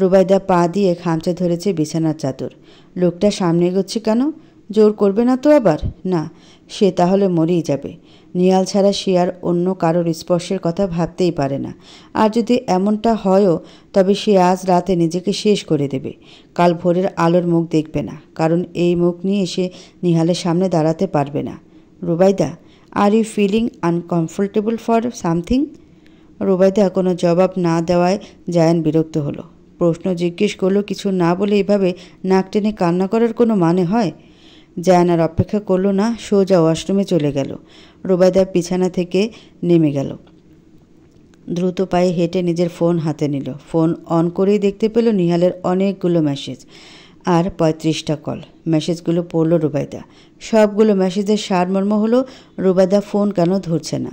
রুবাইদা পা দিয়ে খামচে ধরেছে বিছানার চাদর লোকটা সামনে এগোচ্ছে কেন জোর করবে না তো আবার না সে তাহলে মরেই যাবে নিয়াল ছাড়া সে আর অন্য কারোর স্পর্শের কথা ভাবতেই পারে না আর যদি এমনটা হয়ও তবে সে আজ রাতে নিজেকে শেষ করে দেবে কাল ভোরের আলোর মুখ দেখবে না কারণ এই মুখ নিয়ে সে নিহালের সামনে দাঁড়াতে পারবে না Rubaida are you feeling uncomfortable for something Rubaida কোনো জবাব না দেওয়ায় জায়ান বিরক্ত হলো প্রশ্ন জিজ্ঞেস করলো কিছু না বলে এভাবে নাক টেনে কান্না করার কোনো মানে হয় জায়ান আর অপেক্ষা করলো না সোজা ওয়াশরুমে চলে গেল রুবাইদা বিছানা থেকে নেমে গেল দ্রুত পায়ে হেঁটে নিজের ফোন হাতে নিল ফোন অন করেই দেখতে পেল নিহালের অনেকগুলো মেসেজ আর পঁয়ত্রিশটা কল মেসেজগুলো পড়ল রুবাইদা সবগুলো মেসেজের সারমর্ম হলো রুবাইদা ফোন কেন ধরছে না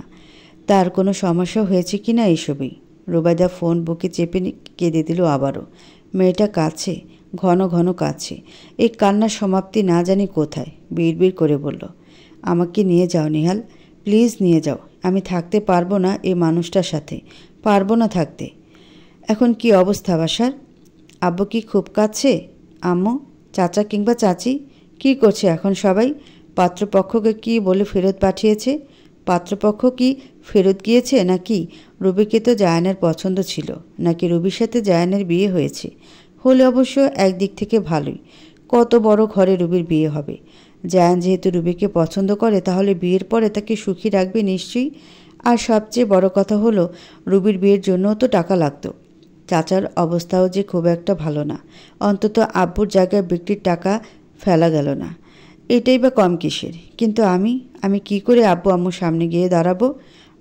তার কোনো সমস্যা হয়েছে কি না এইসবই রুবাইদা ফোন বুকে চেপে কেঁদে দিল আবারও মেয়েটা কাছে ঘন ঘন কাছে এই কান্নার সমাপ্তি না জানি কোথায় বিড়বিড় করে বলল আমাকে নিয়ে যাও নিহাল প্লিজ নিয়ে যাও আমি থাকতে পারবো না এই মানুষটার সাথে পারবো না থাকতে এখন কি অবস্থা বাসার আব্বু কি খুব কাছে আম্মু চাচা কিংবা চাচি কি করছে এখন সবাই পাত্রপক্ষকে কি বলে ফেরত পাঠিয়েছে পাত্রপক্ষ কি ফেরত গিয়েছে নাকি রুবিকে তো জায়নের পছন্দ ছিল নাকি রুবির সাথে জায়নের বিয়ে হয়েছে হলে অবশ্য একদিক থেকে ভালোই কত বড় ঘরে রুবির বিয়ে হবে জায়ান যেহেতু রুবিকে পছন্দ করে তাহলে বিয়ের পরে তাকে সুখী রাখবে নিশ্চয়ই আর সবচেয়ে বড় কথা হলো রুবির বিয়ের জন্যও তো টাকা লাগতো চাচার অবস্থাও যে খুব একটা ভালো না অন্তত আব্বুর জায়গায় বিক্রির টাকা ফেলা গেল না এটাই বা কম কিসের কিন্তু আমি আমি কি করে আব্বু আম্মুর সামনে গিয়ে দাঁড়াবো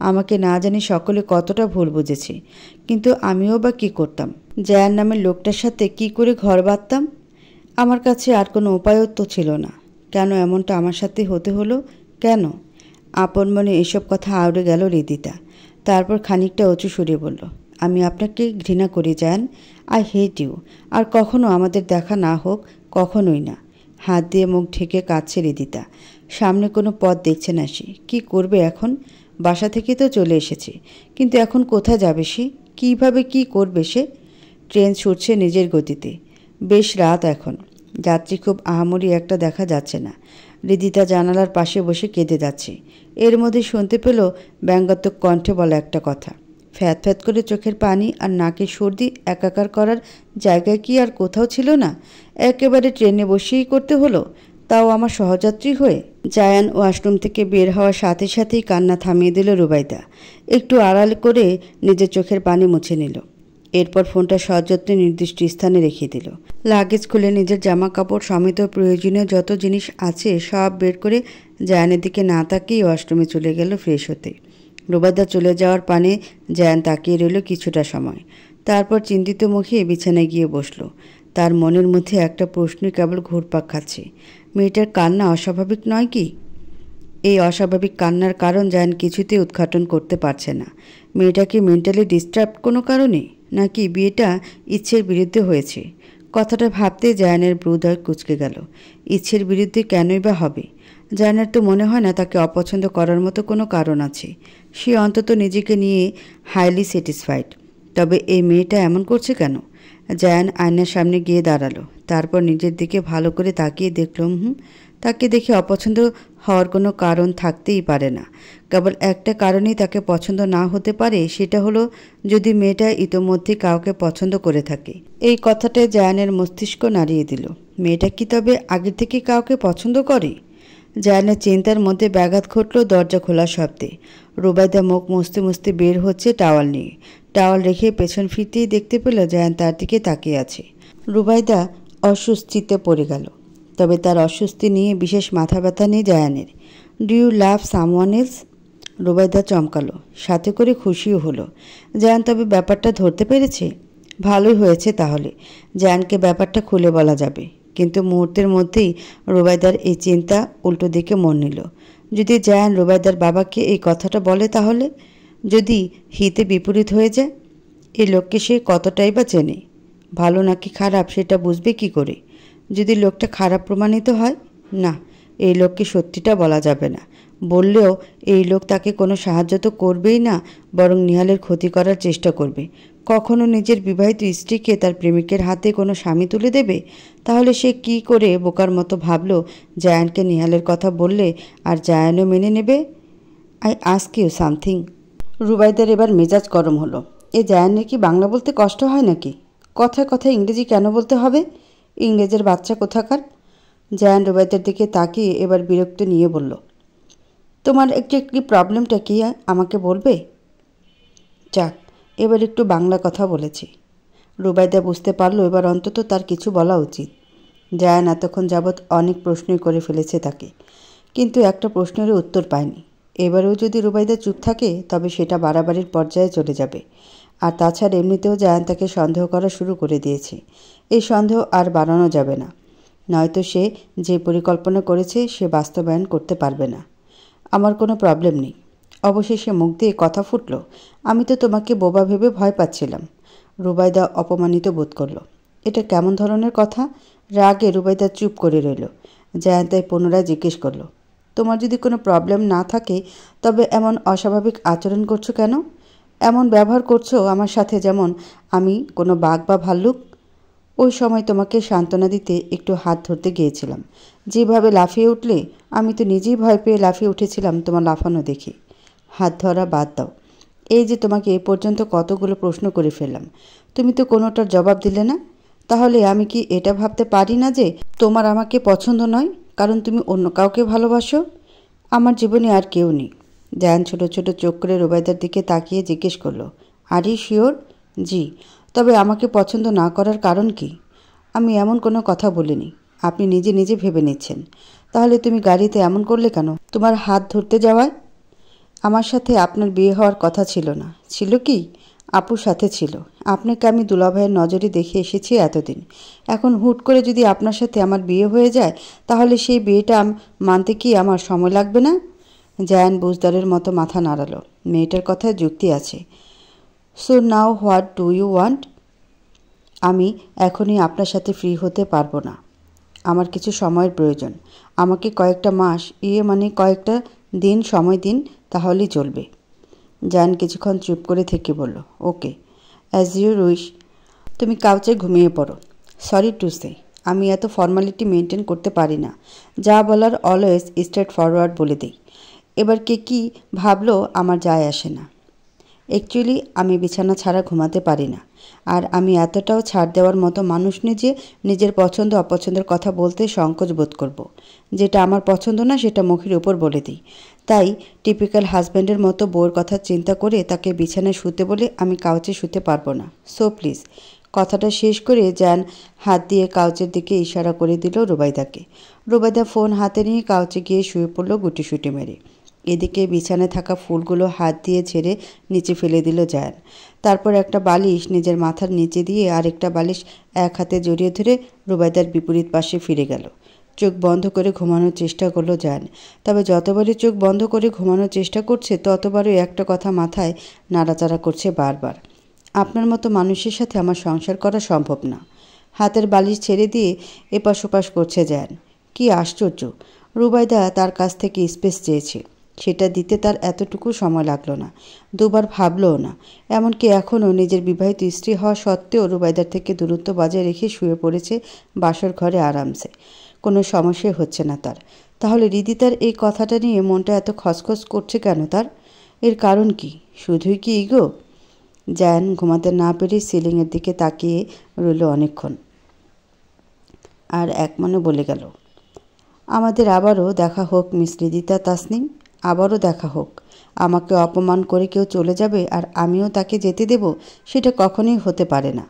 আমাকে না জানি সকলে কতটা ভুল বুঝেছে কিন্তু আমিও বা কি করতাম জয়ার নামের লোকটার সাথে কি করে ঘর বাঁধতাম আমার কাছে আর কোনো উপায়ও তো ছিল না কেন এমনটা আমার সাথে হতে হলো কেন আপন মনে এসব কথা আউড়ে গেল রেদিতা তারপর খানিকটা অচু সরিয়ে বলল আমি আপনাকে ঘৃণা করে যান আই হেট ইউ আর কখনো আমাদের দেখা না হোক কখনোই না হাত দিয়ে মুখ ঢেকে কাঁদছে রেদিতা সামনে কোনো পথ দেখছে না সে কী করবে এখন বাসা থেকে তো চলে এসেছে কিন্তু এখন কোথা যাবে সে কীভাবে কী করবে সে ট্রেন ছুটছে নিজের গতিতে বেশ রাত এখন যাত্রী খুব আহামরি একটা দেখা যাচ্ছে না রিদিতা জানালার পাশে বসে কেঁদে যাচ্ছে এর মধ্যে শুনতে পেল ব্যঙ্গাত্মক কণ্ঠে বলা একটা কথা ফ্যাত ফ্যাত করে চোখের পানি আর নাকে সর্দি একাকার করার জায়গায় কি আর কোথাও ছিল না একেবারে ট্রেনে বসেই করতে হলো তাও আমার সহযাত্রী হয়ে জায়ান ওয়াশরুম থেকে বের হওয়ার সাথে সাথেই কান্না থামিয়ে দিল রুবাইদা একটু আড়াল করে নিজের চোখের পানি মুছে নিল এরপর ফোনটা সযত্নে নির্দিষ্ট স্থানে রেখে দিল লাগেজ খুলে নিজের জামা কাপড় সমেত প্রয়োজনীয় যত জিনিস আছে সব বের করে জায়ানের দিকে না তাকিয়ে ওয়াশরুমে চলে গেল ফ্রেশ হতে রুবাইদা চলে যাওয়ার পানে জায়ান তাকিয়ে রইল কিছুটা সময় তারপর চিন্তিত মুখে বিছানায় গিয়ে বসল তার মনের মধ্যে একটা প্রশ্নই কেবল ঘুরপাক খাচ্ছে মেয়েটার কান্না অস্বাভাবিক নয় কি এই অস্বাভাবিক কান্নার কারণ জায়ন কিছুতে উদ্ঘাটন করতে পারছে না মেয়েটা কি মেন্টালি ডিস্টার্ব কোনো কারণে নাকি বিয়েটা ইচ্ছের বিরুদ্ধে হয়েছে কথাটা ভাবতে জায়নের ব্রুদয় কুচকে গেল ইচ্ছের বিরুদ্ধে কেনই বা হবে জায়ানের তো মনে হয় না তাকে অপছন্দ করার মতো কোনো কারণ আছে সে অন্তত নিজেকে নিয়ে হাইলি স্যাটিসফাইড তবে এই মেয়েটা এমন করছে কেন জায়ান আয়নার সামনে গিয়ে দাঁড়ালো তারপর নিজের দিকে ভালো করে তাকিয়ে দেখলাম হুম তাকে দেখে অপছন্দ হওয়ার কোনো কারণ থাকতেই পারে না কেবল একটা কারণেই তাকে পছন্দ না হতে পারে সেটা হলো যদি মেয়েটা ইতোমধ্যে কাউকে পছন্দ করে থাকে এই কথাটা জায়ানের মস্তিষ্ক নাড়িয়ে দিল মেয়েটা কি তবে আগের থেকে কাউকে পছন্দ করে জায়ানের চিন্তার মধ্যে ব্যাঘাত ঘটল দরজা খোলা শব্দে রুবাইদা মুখ মস্তে মস্তে বের হচ্ছে টাওয়াল নিয়ে টাওয়াল রেখে পেছন ফিরতেই দেখতে পেল জয়ান তার দিকে তাকিয়ে আছে রুবাইদা অস্বস্তিতে পড়ে গেল তবে তার অস্বস্তি নিয়ে বিশেষ মাথা ব্যথা নেই জয়ানের do you love someone else Rubaida চমকালো সাথে করে খুশিও হলো জয়ান তবে ব্যাপারটা ধরতে পেরেছে ভালোই হয়েছে তাহলে জয়ানকে ব্যাপারটা খুলে বলা যাবে কিন্তু মুহূর্তের মধ্যেই রুবাইদার এই চিন্তা উল্টো দিকে মন নিল যদি জয়ান রুবাইদার বাবাকে এই কথাটা বলে তাহলে যদি হিতে বিপরীত হয়ে যায় এ লোককে সে কতটাই বা চেনে ভালো নাকি খারাপ সেটা বুঝবে কি করে যদি লোকটা খারাপ প্রমাণিত হয় না এই লোককে সত্যিটা বলা যাবে না বললেও এই লোক তাকে কোনো সাহায্য তো করবেই না বরং নিহালের ক্ষতি করার চেষ্টা করবে কখনো নিজের বিবাহিত স্ত্রীকে তার প্রেমিকের হাতে কোনো স্বামী তুলে দেবে তাহলে সে কি করে বোকার মতো ভাবল জায়ানকে নিহালের কথা বললে আর জায়ানও মেনে নেবে আই আস্ক ইউ সামথিং রুবাইদের এবার মেজাজ গরম হলো এ জায়ানের কি বাংলা বলতে কষ্ট হয় নাকি কথায় কথায় ইংরেজি কেন বলতে হবে ইংরেজের বাচ্চা কোথাকার জায়ান রুবাইদের দিকে তাকিয়ে এবার বিরক্ত নিয়ে বলল তোমার একটু একটি প্রবলেমটা কি আমাকে বলবে যাক এবার একটু বাংলা কথা বলেছি রুবাইদা বুঝতে পারলো এবার অন্তত তার কিছু বলা উচিত জায়ান এতক্ষণ যাবৎ অনেক প্রশ্নই করে ফেলেছে তাকে কিন্তু একটা প্রশ্নেরও উত্তর পায়নি এবারেও যদি রুবাইদা চুপ থাকে তবে সেটা বাড়াবাড়ির পর্যায়ে চলে যাবে আর তাছাড়া এমনিতেও জায়ান্তাকে সন্দেহ করা শুরু করে দিয়েছে এই সন্দেহ আর বাড়ানো যাবে না নয়তো সে যে পরিকল্পনা করেছে সে বাস্তবায়ন করতে পারবে না আমার কোনো প্রবলেম নেই অবশেষে মুখ দিয়ে কথা ফুটল আমি তো তোমাকে বোবা ভেবে ভয় পাচ্ছিলাম রুবাইদা অপমানিত বোধ করল এটা কেমন ধরনের কথা রাগে রুবাইদা চুপ করে রইল জায়ান্তায় পুনরায় জিজ্ঞেস করলো তোমার যদি কোনো প্রবলেম না থাকে তবে এমন অস্বাভাবিক আচরণ করছো কেন এমন ব্যবহার করছো আমার সাথে যেমন আমি কোনো বাঘ বা ভাল্লুক ওই সময় তোমাকে সান্ত্বনা দিতে একটু হাত ধরতে গিয়েছিলাম যেভাবে লাফিয়ে উঠলে আমি তো নিজেই ভয় পেয়ে লাফিয়ে উঠেছিলাম তোমার লাফানো দেখে হাত ধরা বাদ দাও এই যে তোমাকে এ পর্যন্ত কতগুলো প্রশ্ন করে ফেললাম তুমি তো কোনোটার জবাব দিলে না তাহলে আমি কি এটা ভাবতে পারি না যে তোমার আমাকে পছন্দ নয় কারণ তুমি অন্য কাউকে ভালোবাসো আমার জীবনে আর কেউ নেই জায়ান ছোট ছোট চোখ করে রোবায়দার দিকে তাকিয়ে জিজ্ঞেস করলো আর ই শিওর জি তবে আমাকে পছন্দ না করার কারণ কি আমি এমন কোনো কথা বলিনি আপনি নিজে নিজে ভেবে নিচ্ছেন তাহলে তুমি গাড়িতে এমন করলে কেন তোমার হাত ধরতে যাওয়ায় আমার সাথে আপনার বিয়ে হওয়ার কথা ছিল না ছিল কি আপুর সাথে ছিল আপনাকে আমি দুলাভাইয়ের নজরে দেখে এসেছি এতদিন এখন হুট করে যদি আপনার সাথে আমার বিয়ে হয়ে যায় তাহলে সেই বিয়েটা মানতে কি আমার সময় লাগবে না জায়ান বুজদারের মতো মাথা নাড়ালো মেয়েটার কথায় যুক্তি আছে so now what do you want আমি এখনই আপনার সাথে ফ্রি হতে পারবো না আমার কিছু সময়ের প্রয়োজন আমাকে কয়েকটা মাস ইয়ে মানে কয়েকটা দিন সময় দিন তাহলেই চলবে জান কিছুক্ষণ চুপ করে থেকে বলল ওকে অ্যাজ ইউ উইশ তুমি কাউচে ঘুমিয়ে পড়ো সরি টু সে আমি এত ফর্মালিটি মেনটেন করতে পারি না যা বলার অলওয়েজ স্ট্রেট ফরওয়ার্ড বলে দিই এবার কে কি ভাবলো আমার যায় আসে না অ্যাকচুয়ালি আমি বিছানা ছাড়া ঘুমাতে পারি না আর আমি এতটাও ছাড় দেওয়ার মতো মানুষ নিজে যে নিজের পছন্দ অপছন্দের কথা বলতে সংকোচ বোধ করব। যেটা আমার পছন্দ না সেটা মুখের উপর বলে দিই তাই টিপিক্যাল হাজব্যান্ডের মতো বউর কথা চিন্তা করে তাকে বিছানায় শুতে বলে আমি কাউচে শুতে পারবো না সো প্লিজ কথাটা শেষ করে যান হাত দিয়ে কাউচের দিকে ইশারা করে দিল রুবাইদাকে রুবাইদা ফোন হাতে নিয়ে কাউচে গিয়ে শুয়ে পড়ল গুটিসুটি মেরে এদিকে বিছানায় থাকা ফুলগুলো হাত দিয়ে ছেড়ে নিচে ফেলে দিল জায়ান তারপর একটা বালিশ নিজের মাথার নিচে দিয়ে আরেকটা বালিশ এক হাতে জড়িয়ে ধরে রুবাইদার বিপরীত পাশে ফিরে গেল চোখ বন্ধ করে ঘুমানোর চেষ্টা করলো যান তবে যতবারই চোখ বন্ধ করে ঘুমানোর চেষ্টা করছে ততবারই একটা কথা মাথায় নাড়াচাড়া করছে বারবার আপনার মতো মানুষের সাথে আমার সংসার করা সম্ভব না হাতের বালিশ ছেড়ে দিয়ে এপাশ ওপাশ করছে যান কি আশ্চর্য রুবাইদা তার কাছ থেকে স্পেস চেয়েছে সেটা দিতে তার এতটুকু সময় লাগলো না দুবার ভাবলও না এমনকি এখনও নিজের বিবাহিত স্ত্রী হওয়া সত্ত্বেও রুবাইদার থেকে দূরত্ব বজায় রেখে শুয়ে পড়েছে বাসর ঘরে আরামসে কোনো সমস্যাই হচ্ছে না তার তাহলে রিদিতার এই কথাটা নিয়ে মনটা এত খসখস করছে কেন তার এর কারণ কি শুধুই কি ইগো জ্যান ঘুমাতে না পেরে সিলিংয়ের দিকে তাকিয়ে রইল অনেকক্ষণ আর এক মনে বলে গেল আমাদের আবারও দেখা হোক মিস রিদিতা তাসনিম আবারও দেখা হোক আমাকে অপমান করে কেউ চলে যাবে আর আমিও তাকে যেতে দেব সেটা কখনোই হতে পারে না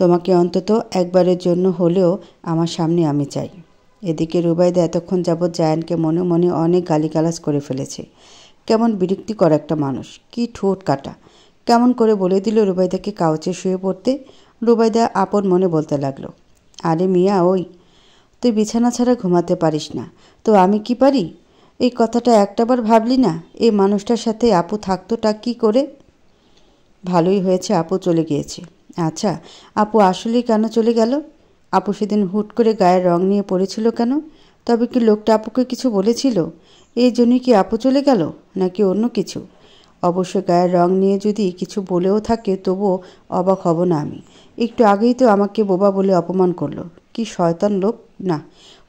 তোমাকে অন্তত একবারের জন্য হলেও আমার সামনে আমি চাই এদিকে রুবাইদা এতক্ষণ যাবৎ জায়ানকে মনে মনে অনেক গালিগালাজ করে ফেলেছে কেমন বিরক্তিকর একটা মানুষ কি ঠোঁট কাটা কেমন করে বলে দিল রুবাইদাকে কাউচে শুয়ে পড়তে রুবাইদা আপন মনে বলতে লাগলো আরে মিয়া ওই তুই বিছানা ছাড়া ঘুমাতে পারিস না তো আমি কি পারি এই কথাটা একটাবার ভাবলি না এই মানুষটার সাথে আপু থাকতোটা কি করে ভালোই হয়েছে আপু চলে গিয়েছে আচ্ছা আপু আসলেই কেন চলে গেল আপু সেদিন হুট করে গায়ের রং নিয়ে পড়েছিল কেন তবে কি লোকটা আপুকে কিছু বলেছিল এই জন্যই কি আপু চলে গেল নাকি অন্য কিছু অবশ্য গায়ের রং নিয়ে যদি কিছু বলেও থাকে তবুও অবাক হব না আমি একটু আগেই তো আমাকে বোবা বলে অপমান করলো কি শয়তান লোক না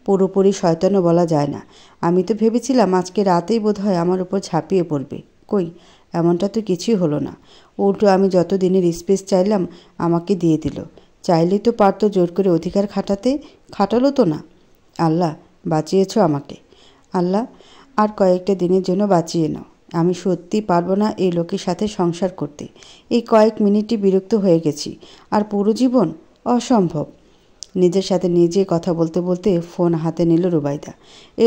পুরোপুরি শয়তানও বলা যায় না আমি তো ভেবেছিলাম আজকে রাতেই বোধহয় আমার উপর ঝাঁপিয়ে পড়বে কই এমনটা তো কিছুই হলো না উল্টো আমি যত দিনের স্পেস চাইলাম আমাকে দিয়ে দিল চাইলেই তো পারতো জোর করে অধিকার খাটাতে খাটালো তো না আল্লাহ বাঁচিয়েছ আমাকে আল্লাহ আর কয়েকটা দিনের জন্য বাঁচিয়ে নাও আমি সত্যি পারবো না এই লোকের সাথে সংসার করতে এই কয়েক মিনিটই বিরক্ত হয়ে গেছি আর পুরো জীবন অসম্ভব নিজের সাথে নিজে কথা বলতে বলতে ফোন হাতে নিল রুবাইদা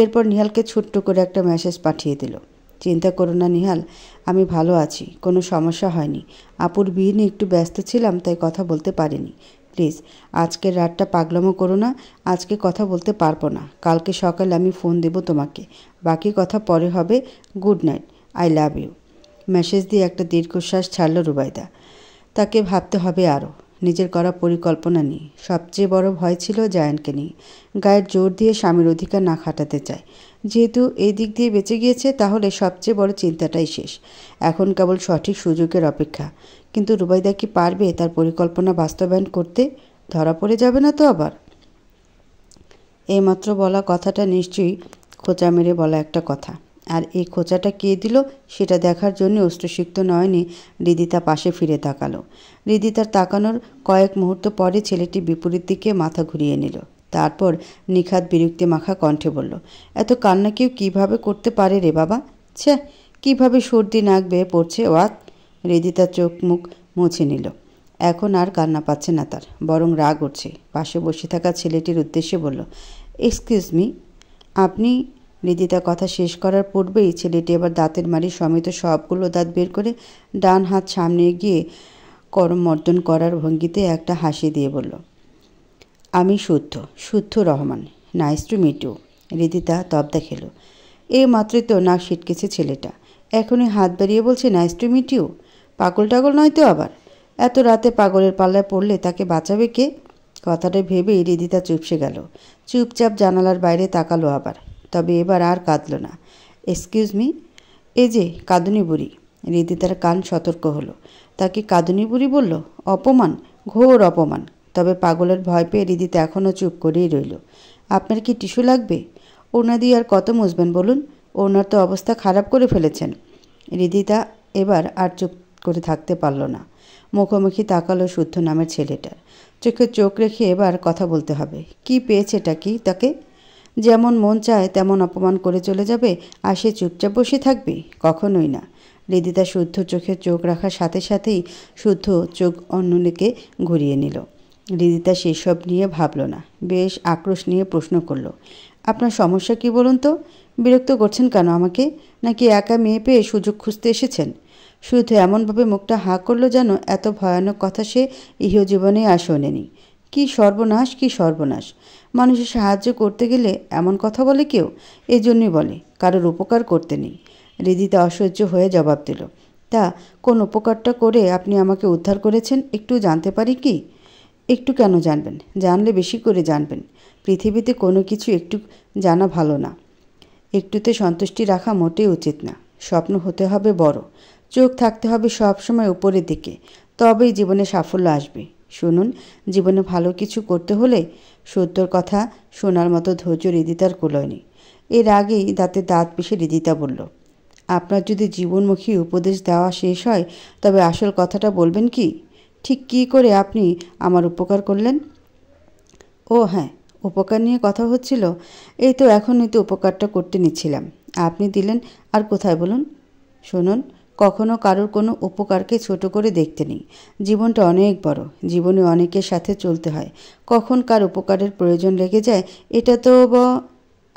এরপর নিহালকে ছোট্ট করে একটা মেসেজ পাঠিয়ে দিল চিন্তা করো না নিহাল আমি ভালো আছি কোনো সমস্যা হয়নি আপুর বিয়ে নিয়ে একটু ব্যস্ত ছিলাম তাই কথা বলতে পারিনি প্লিজ আজকের রাতটা পাগলামো করো না আজকে কথা বলতে পারবো না কালকে সকালে আমি ফোন দেব তোমাকে বাকি কথা পরে হবে good night I love you message দিয়ে একটা দীর্ঘশ্বাস ছাড়ল রুবাইদা তাকে ভাবতে হবে আরও নিজের করা পরিকল্পনা নিয়ে সবচেয়ে বড় ভয় ছিল জায়ানকে নিয়ে গায়ের জোর দিয়ে স্বামীর অধিকার না খাটাতে চায় যেহেতু এই দিক দিয়ে বেঁচে গিয়েছে তাহলে সবচেয়ে বড় চিন্তাটাই শেষ এখন কেবল সঠিক সুযোগের অপেক্ষা কিন্তু রুবাইদা কি পারবে তার পরিকল্পনা বাস্তবায়ন করতে ধরা পড়ে যাবে না তো আবার এইমাত্র বলা কথাটা নিশ্চয়ই খোঁচা মেরে বলা একটা কথা আর এই খোঁচাটা কে দিল সেটা দেখার জন্য অস্ত্রসিক্ত নয়নে রিদিতা পাশে ফিরে তাকালো রিদিতার তাকানোর কয়েক মুহূর্ত পরে ছেলেটি বিপরীত দিকে মাথা ঘুরিয়ে নিল তারপর নিখাত বিরক্তি মাখা কণ্ঠে বলল এত কান্না কেউ কীভাবে করতে পারে রে বাবা ছ্যা কীভাবে সর্দি নাক বেয়ে পড়ছে ওয়াত রেদিতা চোখ মুখ মুছে নিল এখন আর কান্না পাচ্ছে না তার বরং রাগ উঠছে পাশে বসে থাকা ছেলেটির উদ্দেশ্যে বলল এক্সকিউজ মি আপনি রিদিতা কথা শেষ করার পূর্বেই ছেলেটি এবার দাঁতের মারি সমেত সবগুলো দাঁত বের করে ডান হাত সামনে গিয়ে করমর্দন করার ভঙ্গিতে একটা হাসি দিয়ে বলল আমি Shuddho Shuddho Rahman nice to meet you Ridita তবদা খেলো এই মাত্রই তো নাক সিটকেছে ছেলেটা এখনই হাত বাড়িয়ে বলছে নাইস টু মিটিউ পাগল টাগল নয় তো আবার এত রাতে পাগলের পাল্লায় পড়লে তাকে বাঁচাবে কে কথাটা ভেবে রিদিতা চুপসে গেল চুপচাপ জানালার বাইরে তাকালো আবার তবে এবার আর কাঁদল না এক্সকিউজ মি এ যে কাঁদুনি বুড়ি রিদিতার কান সতর্ক হলো তাকে কাঁদুনি বুড়ি বলল অপমান ঘোর অপমান তবে পাগলের ভয় পেয়ে রিদিতে এখনও চুপ করেই রইল আপনার কি টিস্যু লাগবে ওনা দিয়ে আর কত মুসবেন বলুন ওনার তো অবস্থা খারাপ করে ফেলেছেন রিদিতা এবার আর চুপ করে থাকতে পারল না মুখোমুখি তাকালো শুদ্ধ নামের ছেলেটার চোখে চোখ রেখে এবার কথা বলতে হবে কি পেয়েছে এটা কি তাকে যেমন মন চায় তেমন অপমান করে চলে যাবে আর সে চুপচাপ বসে থাকবে কখনোই না রিদিতা শুদ্ধ চোখে চোখ রাখার সাথে সাথেই শুদ্ধ চোখ অন্যলিকে ঘুরিয়ে নিল রিদিতা সেসব নিয়ে ভাবল না বেশ আক্রোশ নিয়ে প্রশ্ন করল আপনার সমস্যা কি বলুন তো বিরক্ত করছেন কেন আমাকে নাকি একা মেয়ে পেয়ে সুযোগ খুঁজতে এসেছেন শুধু এমনভাবে মুখটা হাঁ করলো যেন এত ভয়ানক কথা সে ইহজীবনে আর শোনেনি কি সর্বনাশ কি সর্বনাশ মানুষের সাহায্য করতে গেলে এমন কথা বলে কেউ এই জন্যই বলে কারোর উপকার করতে নেই রিদিতা অসহ্য হয়ে জবাব দিল তা কোন উপকারটা করে আপনি আমাকে উদ্ধার করেছেন একটু জানতে পারি কি একটু কেন জানবেন জানলে বেশি করে জানবেন পৃথিবীতে কোনো কিছু একটু জানা ভালো না একটুতে সন্তুষ্টি রাখা মোটেই উচিত না স্বপ্ন হতে হবে বড় চোখ থাকতে হবে সবসময় উপরের দিকে তবেই জীবনে সাফল্য আসবে শুনুন জীবনে ভালো কিছু করতে হলে সত্যর কথা শোনার মতো ধৈর্য রিদিতার কুলয়নি এর আগেই দাঁতে দাঁত পিষে রিদিতা বলল আপনার যদি জীবনমুখী উপদেশ দেওয়া শেষ হয় তবে আসল কথাটা বলবেন কি ঠিক কী করে আপনি আমার উপকার করলেন ও হ্যাঁ উপকার নিয়ে কথা হচ্ছিল এই তো এখন তো উপকারটা করতে নিচ্ছিলাম আপনি দিলেন আর কোথায় বলুন শুনুন কখনো কারোর কোনো উপকারকে ছোট করে দেখতে নেই জীবনটা অনেক বড় জীবনে অনেকের সাথে চলতে হয় কখন কার উপকারের প্রয়োজন লেগে যায় এটা তো ব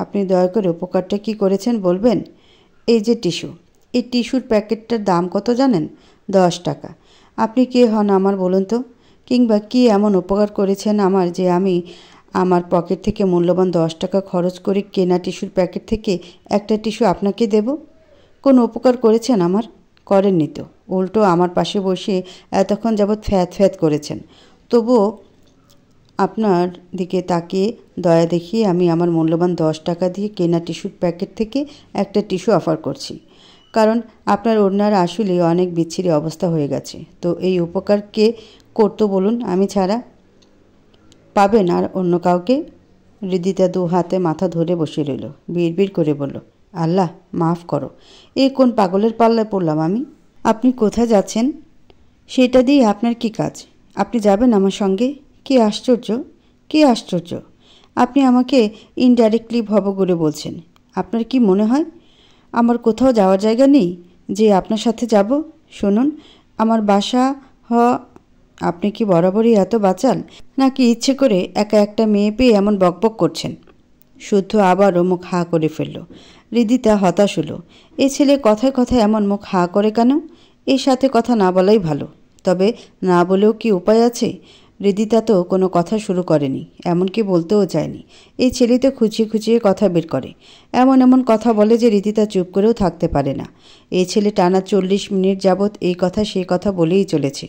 আপনি দয়া করে উপকারটা কি করেছেন বলবেন এই যে টিস্যু এই টিস্যুর প্যাকেটটার দাম কত জানেন দশ টাকা আপনি কে হন আমার বলুন তো কিংবা কি এমন উপকার করেছেন আমার যে আমি আমার পকেট থেকে মূল্যবান দশ টাকা খরচ করে কেনা টিস্যুর প্যাকেট থেকে একটা টিস্যু আপনাকে দেব কোন উপকার করেছেন আমার করেননি তো উল্টো আমার পাশে বসে এতক্ষণ যাবৎ ফ্যাত ফ্যাত করেছেন তবুও আপনার দিকে তাকিয়ে দয়া দেখিয়ে আমি আমার মূল্যবান দশ টাকা দিয়ে কেনা টিস্যুর প্যাকেট থেকে একটা টিস্যু অফার করছি কারণ আপনার ওনার আসলে অনেক বিচ্ছিরি অবস্থা হয়ে গেছে তো এই উপকার কে করতো বলুন আমি ছাড়া পাবেন আর অন্য কাউকে হৃদিতা দু হাতে মাথা ধরে বসে রইল বিড়বিড় করে বলল আল্লাহ মাফ করো এ কোন পাগলের পাল্লায় পড়লাম আমি আপনি কোথায় যাচ্ছেন সেটা দিয়ে আপনার কি কাজ আপনি যাবেন আমার সঙ্গে কি আশ্চর্য কি আশ্চর্য আপনি আমাকে ইনডাইরেক্টলি ভব করে বলছেন আপনার কি মনে হয় আমার কোথাও যাওয়ার জায়গা নেই যে আপনার সাথে যাব শুনুন আমার বাসা হ আপনি কি বরাবরই এত বাঁচাল নাকি ইচ্ছে করে একা একটা মেয়ে পেয়ে এমন বকবক করছেন শুদ্ধ আবারও মুখ হা করে ফেলল রিদিতা হতাশ হলো এ ছেলে কথায় কথায় এমন মুখ হা করে কেন এর সাথে কথা না বলাই ভালো তবে না বলেও কি উপায় আছে রিদিতা তো কোনো কথা শুরু করেনি এমনকি বলতেও চায়নি এই ছেলে তো খুঁচিয়ে খুঁচিয়ে কথা বের করে এমন এমন কথা বলে যে রিদিতা চুপ করেও থাকতে পারে না এই ছেলে টানা চল্লিশ মিনিট যাবৎ এই কথা সেই কথা বলেই চলেছে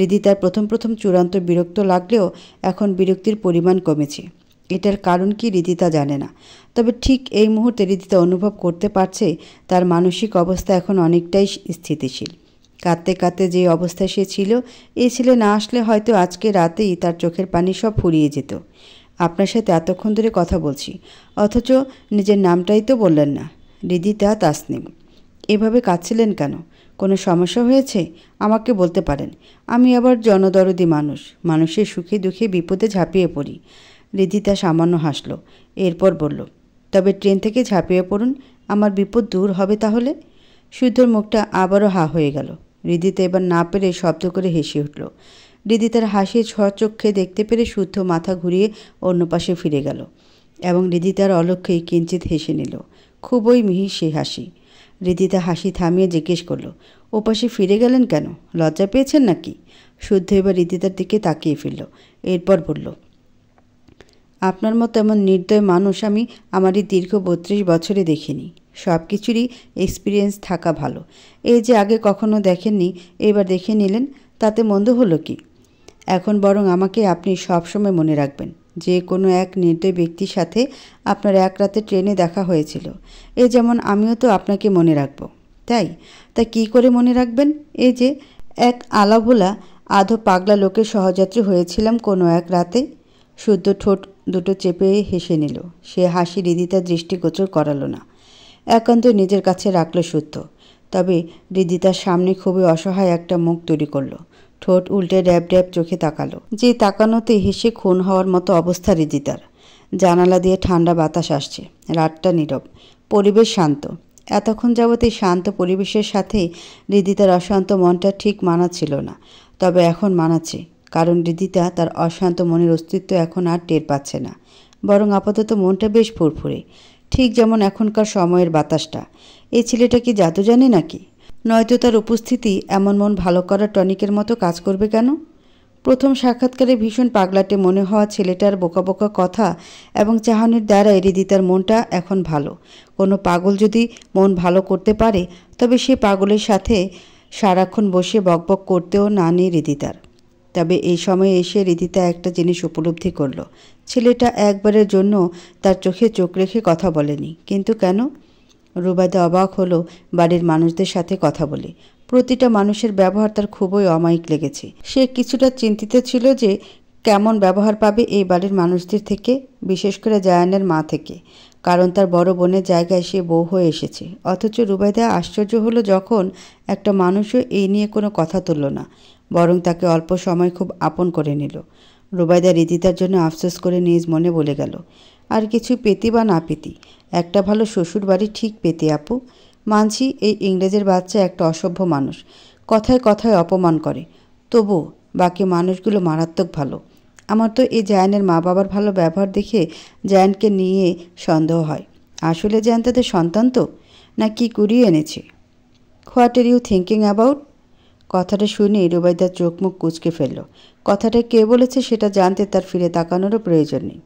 রিদিতার প্রথম প্রথম চূড়ান্ত বিরক্ত লাগলেও এখন বিরক্তির পরিমাণ কমেছে এটার কারণ কি রিদিতা জানে না তবে ঠিক এই মুহূর্তে রিদিতা অনুভব করতে পারছে তার মানসিক অবস্থা এখন অনেকটাই স্থিতিশীল কাঁদতে কাঁদতে যে অবস্থায় সে ছিল এই ছেলে না আসলে হয়তো আজকে রাতেই তার চোখের পানি সব ফুরিয়ে যেত আপনার সাথে এতক্ষণ ধরে কথা বলছি অথচ নিজের নামটাই তো বললেন না রিদিতা তাসনিম এভাবে কাঁদছিলেন কেন কোনো সমস্যা হয়েছে আমাকে বলতে পারেন আমি আবার জনদরদি মানুষ মানুষের সুখে দুঃখে বিপদে ঝাঁপিয়ে পড়ি রিদিতা সামান্য হাসলো এরপর বলল তবে ট্রেন থেকে ঝাঁপিয়ে পড়ুন আমার বিপদ দূর হবে তাহলে শুদ্ধর মুখটা আবারও হা হয়ে গেল রিদিতে এবার না পেরে শব্দ করে হেসে উঠল রিদি তার হাসি ছচক্ষে দেখতে পেরে শুদ্ধ মাথা ঘুরিয়ে অন্য পাশে ফিরে গেল এবং রিদি তার অলক্ষ্যেই কিঞ্চিত হেসে নিল খুবই মিহি সে হাসি রিদিতা হাসি থামিয়ে জিজ্ঞেস করলো ওপাশে ফিরে গেলেন কেন লজ্জা পেয়েছেন নাকি শুদ্ধ এবার রিদিতার দিকে তাকিয়ে ফিরল এরপর বলল আপনার মতো এমন নির্দয় মানুষ আমি আমারই দীর্ঘ বত্রিশ বছরে দেখিনি সব কিছুরই এক্সপিরিয়েন্স থাকা ভালো এই যে আগে কখনো দেখেননি এবার দেখে নিলেন তাতে মন্দ হলো কি এখন বরং আমাকে আপনি সবসময় মনে রাখবেন যে কোনো এক নির্দয় ব্যক্তির সাথে আপনার এক রাতে ট্রেনে দেখা হয়েছিল এ যেমন আমিও তো আপনাকে মনে রাখব তাই তা কি করে মনে রাখবেন এই যে এক আলাভোলা আধো পাগলা লোকের সহযাত্রী হয়েছিলাম কোনো এক রাতে শুদ্ধ ঠোঁট দুটো চেপে হেসে নিল সে হাসি রিদিতা দৃষ্টিগোচর করালো না একান্ত নিজের কাছে রাখল শুদ্ধ তবে তার সামনে খুবই অসহায় একটা মুখ তৈরি করলো ঠোঁট উল্টে ড্যাব ড্যাব চোখে তাকালো যে তাকানোতে হেসে খুন হওয়ার মতো অবস্থা রিদিতার জানালা দিয়ে ঠান্ডা বাতাস আসছে রাতটা নীরব পরিবেশ শান্ত এতক্ষণ যাবৎ এই শান্ত পরিবেশের সাথে রিদিতার অশান্ত মনটা ঠিক মানাচ্ছিল না তবে এখন মানাচ্ছে কারণ রিদিতা তার অশান্ত মনের অস্তিত্ব এখন আর টের পাচ্ছে না বরং আপাতত মনটা বেশ ফুরফুরে ঠিক যেমন এখনকার সময়ের বাতাসটা এ ছেলেটা কি জাদু জানে নাকি নয়তো তার উপস্থিতি এমন মন ভালো করা টনিকের মতো কাজ করবে কেন প্রথম সাক্ষাৎকারে ভীষণ পাগলাটে মনে হওয়া ছেলেটার বোকা বোকা কথা এবং চাহনির দ্বারাই হৃদিতার মনটা এখন ভালো কোনো পাগল যদি মন ভালো করতে পারে তবে সে পাগলের সাথে সারাক্ষণ বসে বকবক করতেও না নেই হৃদিতার তবে এই সময়ে এসে হৃদিতা একটা জিনিস উপলব্ধি করলো ছেলেটা একবারের জন্য তার চোখে চোখ রেখে কথা বলেনি কিন্তু কেন রুবাদা অবাক হলো বাড়ির মানুষদের সাথে কথা বলে প্রতিটা মানুষের ব্যবহার তার খুবই অমায়িক লেগেছে সে কিছুটা চিন্তিত ছিল যে কেমন ব্যবহার পাবে এই বাড়ির মানুষদের থেকে বিশেষ করে জায়ানের মা থেকে কারণ তার বড় বোনের জায়গায় সে বউ হয়ে এসেছে অথচ রুবাইদা আশ্চর্য হলো যখন একটা মানুষও এই নিয়ে কোনো কথা তুলল না বরং তাকে অল্প সময় খুব আপন করে নিল রুবাইদা রীতিতার জন্য আফসোস করে নিজ মনে বলে গেল আর কিছু পেতি বা না পেতি একটা ভালো শ্বশুর বাড়ি ঠিক পেতে আপু মানছি এই ইংরেজের বাচ্চা একটা অসভ্য মানুষ কথায় কথায় অপমান করে তবু বাকি মানুষগুলো মারাত্মক ভালো আমার তো এই জায়ানের মা বাবার ভালো ব্যবহার দেখে জায়ানকে নিয়ে সন্দেহ হয় আসলে জায়ান তাদের সন্তান তো না কি কুড়িয়ে এনেছে what are you thinking about কথাটা শুনে রুবাইদার চোখ মুখ কুচকে ফেলল কথাটা কে বলেছে সেটা জানতে তার ফিরে তাকানোরও প্রয়োজন নেই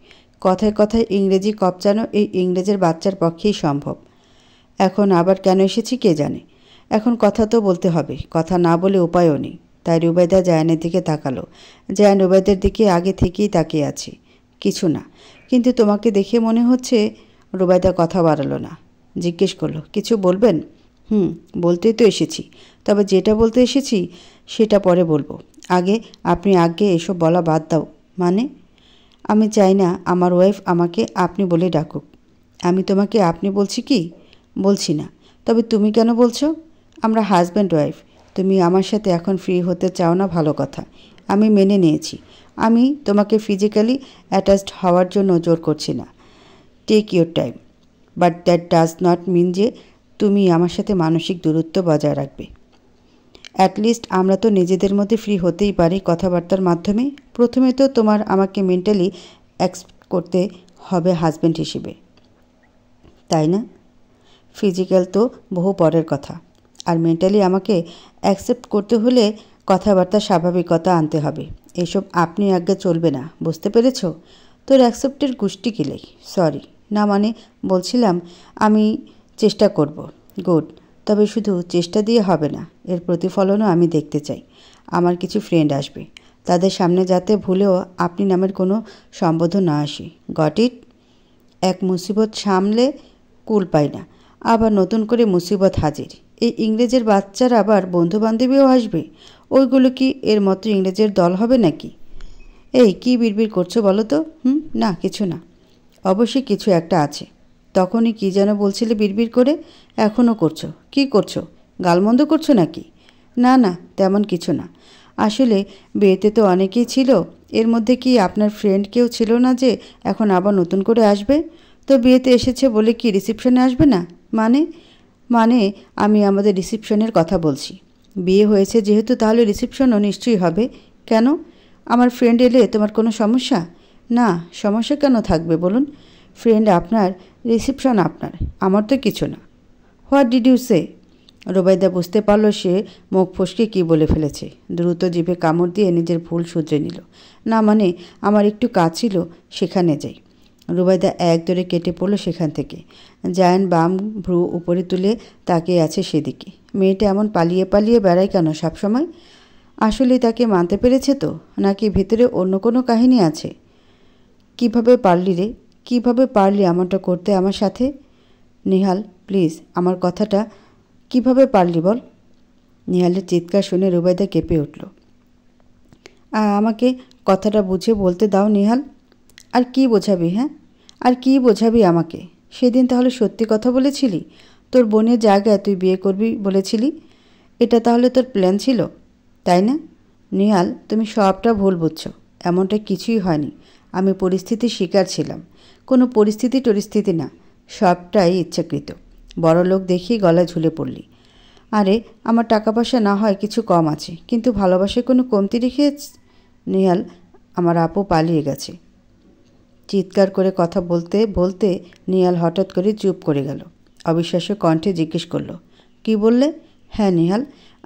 কথায় কথায় ইংরেজি কপচানো এই ইংরেজের বাচ্চার পক্ষেই সম্ভব এখন আবার কেন এসেছি কে জানে এখন কথা তো বলতে হবে কথা না বলে উপায়ও নেই তাই রুবাইদা জায়নের দিকে তাকালো জায়ন রুবাইদের দিকে আগে থেকেই তাকিয়ে আছে কিছু না কিন্তু তোমাকে দেখে মনে হচ্ছে রুবাইদা কথা বাড়ালো না জিজ্ঞেস করলো কিছু বলবেন হুম বলতেই তো এসেছি তবে যেটা বলতে এসেছি সেটা পরে বলবো আগে আপনি আগে এসব বলা বাদ দাও মানে আমি চাই না আমার ওয়াইফ আমাকে আপনি বলে ডাকুক আমি তোমাকে আপনি বলছি কি বলছি না তবে তুমি কেন বলছো আমরা হাজব্যান্ড ওয়াইফ তুমি আমার সাথে এখন ফ্রি হতে চাও না ভালো কথা আমি মেনে নিয়েছি আমি তোমাকে ফিজিক্যালি অ্যাটাচড হওয়ার জন্য জোর করছি না take your time but that does not mean যে তুমি আমার সাথে মানসিক দূরত্ব বজায় রাখবে অ্যাটলিস্ট আমরা তো নিজেদের মধ্যে ফ্রি হতেই পারি কথাবার্তার মাধ্যমে প্রথমে তো তোমার আমাকে মেন্টালি অ্যাকসেপ্ট করতে হবে হাজব্যান্ড হিসেবে তাই না ফিজিক্যাল তো বহু পরের কথা আর মেন্টালি আমাকে অ্যাকসেপ্ট করতে হলে কথাবার্তা স্বাভাবিকতা আনতে হবে এসব আপনি আগে চলবে না বুঝতে পেরেছ তোর অ্যাকসেপ্টের গোষ্ঠী কিলেই সরি না মানে বলছিলাম আমি চেষ্টা করব গুড তবে শুধু চেষ্টা দিয়ে হবে না এর প্রতিফলনও আমি দেখতে চাই আমার কিছু ফ্রেন্ড আসবে তাদের সামনে যাতে ভুলেও আপনি নামের কোনো সম্বোধন না আসি গট ইট এক মুসিবত সামলে কুল পাই না আবার নতুন করে মুসিবত হাজির এই ইংরেজের বাচ্চার আবার বন্ধুবান্ধবীও আসবে ওইগুলো কি এর মতো ইংরেজের দল হবে নাকি এই কি বিড়বিড় করছো বলো তো হুম না কিছু না অবশ্যই কিছু একটা আছে তখনই কি যেন বলছিলে বিড়বিড় করে এখনও করছো কি করছো গালমন্দ করছো নাকি না না তেমন কিছু না আসলে বিয়েতে তো অনেকেই ছিল এর মধ্যে কি আপনার ফ্রেন্ড কেউ ছিল না যে এখন আবার নতুন করে আসবে তো বিয়েতে এসেছে বলে কি রিসিপশনে আসবে না মানে মানে আমি আমাদের রিসিপশনের কথা বলছি বিয়ে হয়েছে যেহেতু তাহলে রিসিপশনও নিশ্চয়ই হবে কেন আমার ফ্রেন্ড এলে তোমার কোনো সমস্যা না সমস্যা কেন থাকবে বলুন ফ্রেন্ড আপনার রিসিপশন আপনার আমার তো কিছু না what did you say Rubaida বুঝতে পারল সে মুখ ফসকে কী বলে ফেলেছে দ্রুত জিভে কামড় দিয়ে নিজের ভুল শুধরে নিল না মানে আমার একটু কাজ ছিল সেখানে যাই রুবাইদা এক দরে কেটে পড়ল সেখান থেকে জায়ান বাম ভ্রু উপরে তুলে তাকিয়ে আছে সেদিকে মেয়েটা এমন পালিয়ে পালিয়ে বেড়ায় কেন সবসময় আসলে তাকে মানতে পেরেছে তো নাকি ভেতরে অন্য কোনো কাহিনী আছে কিভাবে পারলি রে কিভাবে পারলি এমনটা করতে আমার সাথে নিহাল প্লিজ আমার কথাটা কিভাবে পারলি বল নিহালের চিৎকার শুনে রুবাইদা কেঁপে উঠল আমাকে কথাটা বুঝে বলতে দাও নিহাল আর কি বোঝাবি হ্যাঁ আর কি বোঝাবি আমাকে সেদিন তাহলে সত্যি কথা বলেছিলি তোর বোনের জায়গায় তুই বিয়ে করবি বলেছিলি এটা তাহলে তোর প্ল্যান ছিল তাই না নিহাল তুমি সবটা ভুল বুঝছো এমনটা কিছুই হয়নি আমি পরিস্থিতির শিকার ছিলাম কোনো পরিস্থিতি টরিস্থিতি না সবটাই ইচ্ছাকৃত বড় লোক দেখি গলা ঝুলে পড়লি আরে আমার টাকা পয়সা না হয় কিছু কম আছে কিন্তু ভালোবাসায় কোনো কমতি রেখে নিহাল আমার আপু পালিয়ে গেছে চিৎকার করে কথা বলতে বলতে নিহাল হঠাৎ করে চুপ করে গেল অবিশ্বাসে কণ্ঠে জিজ্ঞেস করলো কি বললে হ্যাঁ নিহাল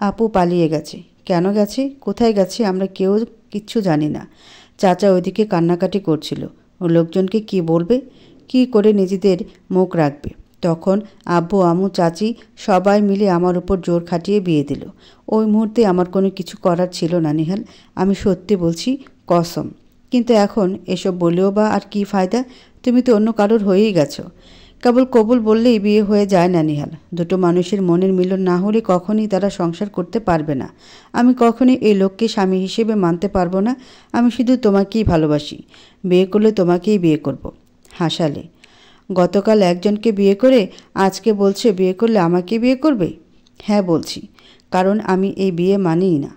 আপু পালিয়ে গেছে কেন গেছে কোথায় গেছে আমরা কেউ কিচ্ছু জানি না চাচা ওইদিকে কান্নাকাটি করছিল লোকজনকে কি বলবে কি করে নিজেদের মুখ রাখবে তখন আব্বু আমু চাচি সবাই মিলে আমার উপর জোর খাটিয়ে বিয়ে দিল ওই মুহূর্তে আমার কোনো কিছু করার ছিল না নিহাল আমি সত্যি বলছি কসম কিন্তু এখন এসব বলেও বা আর কি ফায়দা তুমি তো অন্য কারোর হয়েই গেছো কেবল কবুল বললেই বিয়ে হয়ে যায় না নিহাল দুটো মানুষের মনের মিলন না হলে কখনই তারা সংসার করতে পারবে না আমি কখনই এই লোককে স্বামী হিসেবে মানতে পারবো না আমি শুধু তোমাকেই ভালোবাসি বিয়ে করলে তোমাকেই বিয়ে করব। হাসালে গতকাল একজনকে বিয়ে করে আজকে বলছে বিয়ে করলে আমাকে বিয়ে করবে হ্যাঁ বলছি কারণ আমি এই বিয়ে মানিই না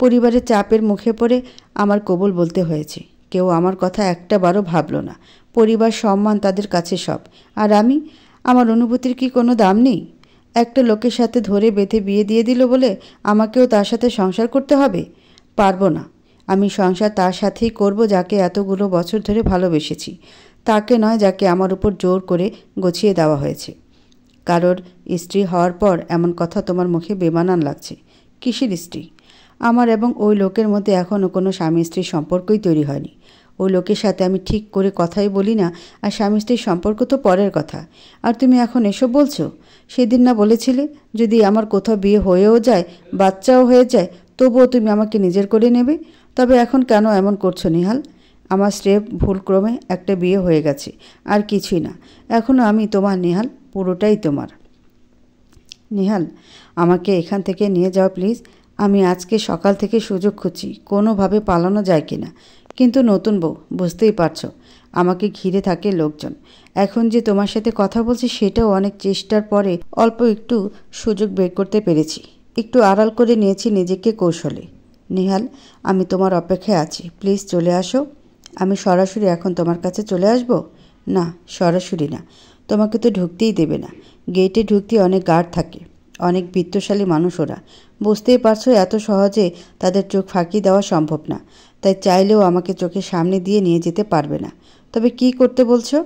পরিবারের চাপের মুখে পড়ে আমার কবুল বলতে হয়েছে কেউ আমার কথা একটাবারও ভাবল না পরিবার সম্মান তাদের কাছে সব আর আমি আমার অনুভূতির কি কোনো দাম নেই একটা লোকের সাথে ধরে বেঁধে বিয়ে দিয়ে দিল বলে আমাকেও তার সাথে সংসার করতে হবে পারবো না আমি সংসার তার সাথেই করব যাকে এতগুলো বছর ধরে ভালোবেসেছি তাকে নয় যাকে আমার উপর জোর করে গছিয়ে দেওয়া হয়েছে কারোর স্ত্রী হওয়ার পর এমন কথা তোমার মুখে বেমানান লাগছে কিসের স্ত্রী আমার এবং ওই লোকের মধ্যে এখনও কোনো স্বামী স্ত্রীর সম্পর্কই তৈরি হয়নি ও লোকের সাথে আমি ঠিক করে কথাই বলি না আর স্বামী স্ত্রীর সম্পর্ক তো পরের কথা আর তুমি এখন এসব বলছো সেদিন না বলেছিলে যদি আমার কোথাও বিয়ে হয়েও যায় বাচ্চাও হয়ে যায় তবুও তুমি আমাকে নিজের করে নেবে তবে এখন কেন এমন করছো নিহাল আমার স্টেপ ভুলক্রমে একটা বিয়ে হয়ে গেছে আর কিছুই না এখনও আমি তোমার নেহাল পুরোটাই তোমার নেহাল আমাকে এখান থেকে নিয়ে যাও প্লিজ আমি আজকে সকাল থেকে সুযোগ খুঁজছি কোনোভাবে পালানো যায় কি না কিন্তু নতুন বউ বুঝতেই পারছো আমাকে ঘিরে থাকে লোকজন এখন যে তোমার সাথে কথা বলছি সেটাও অনেক চেষ্টার পরে অল্প একটু সুযোগ বের করতে পেরেছি একটু আড়াল করে নিয়েছি নিজেকে কৌশলে নিহাল আমি তোমার অপেক্ষায় আছি প্লিজ চলে আসো আমি সরাসরি এখন তোমার কাছে চলে আসব না সরাসরি না তোমাকে তো ঢুকতেই দেবে না গেটে ঢুকতে অনেক গার্ড থাকে অনেক বিত্তশালী মানুষ ওরা বুঝতেই পারছো এত সহজে তাদের চোখ ফাঁকি দেওয়া সম্ভব না তাই চাইলেও আমাকে চোখের সামনে দিয়ে নিয়ে যেতে পারবে না তবে কি করতে বলছো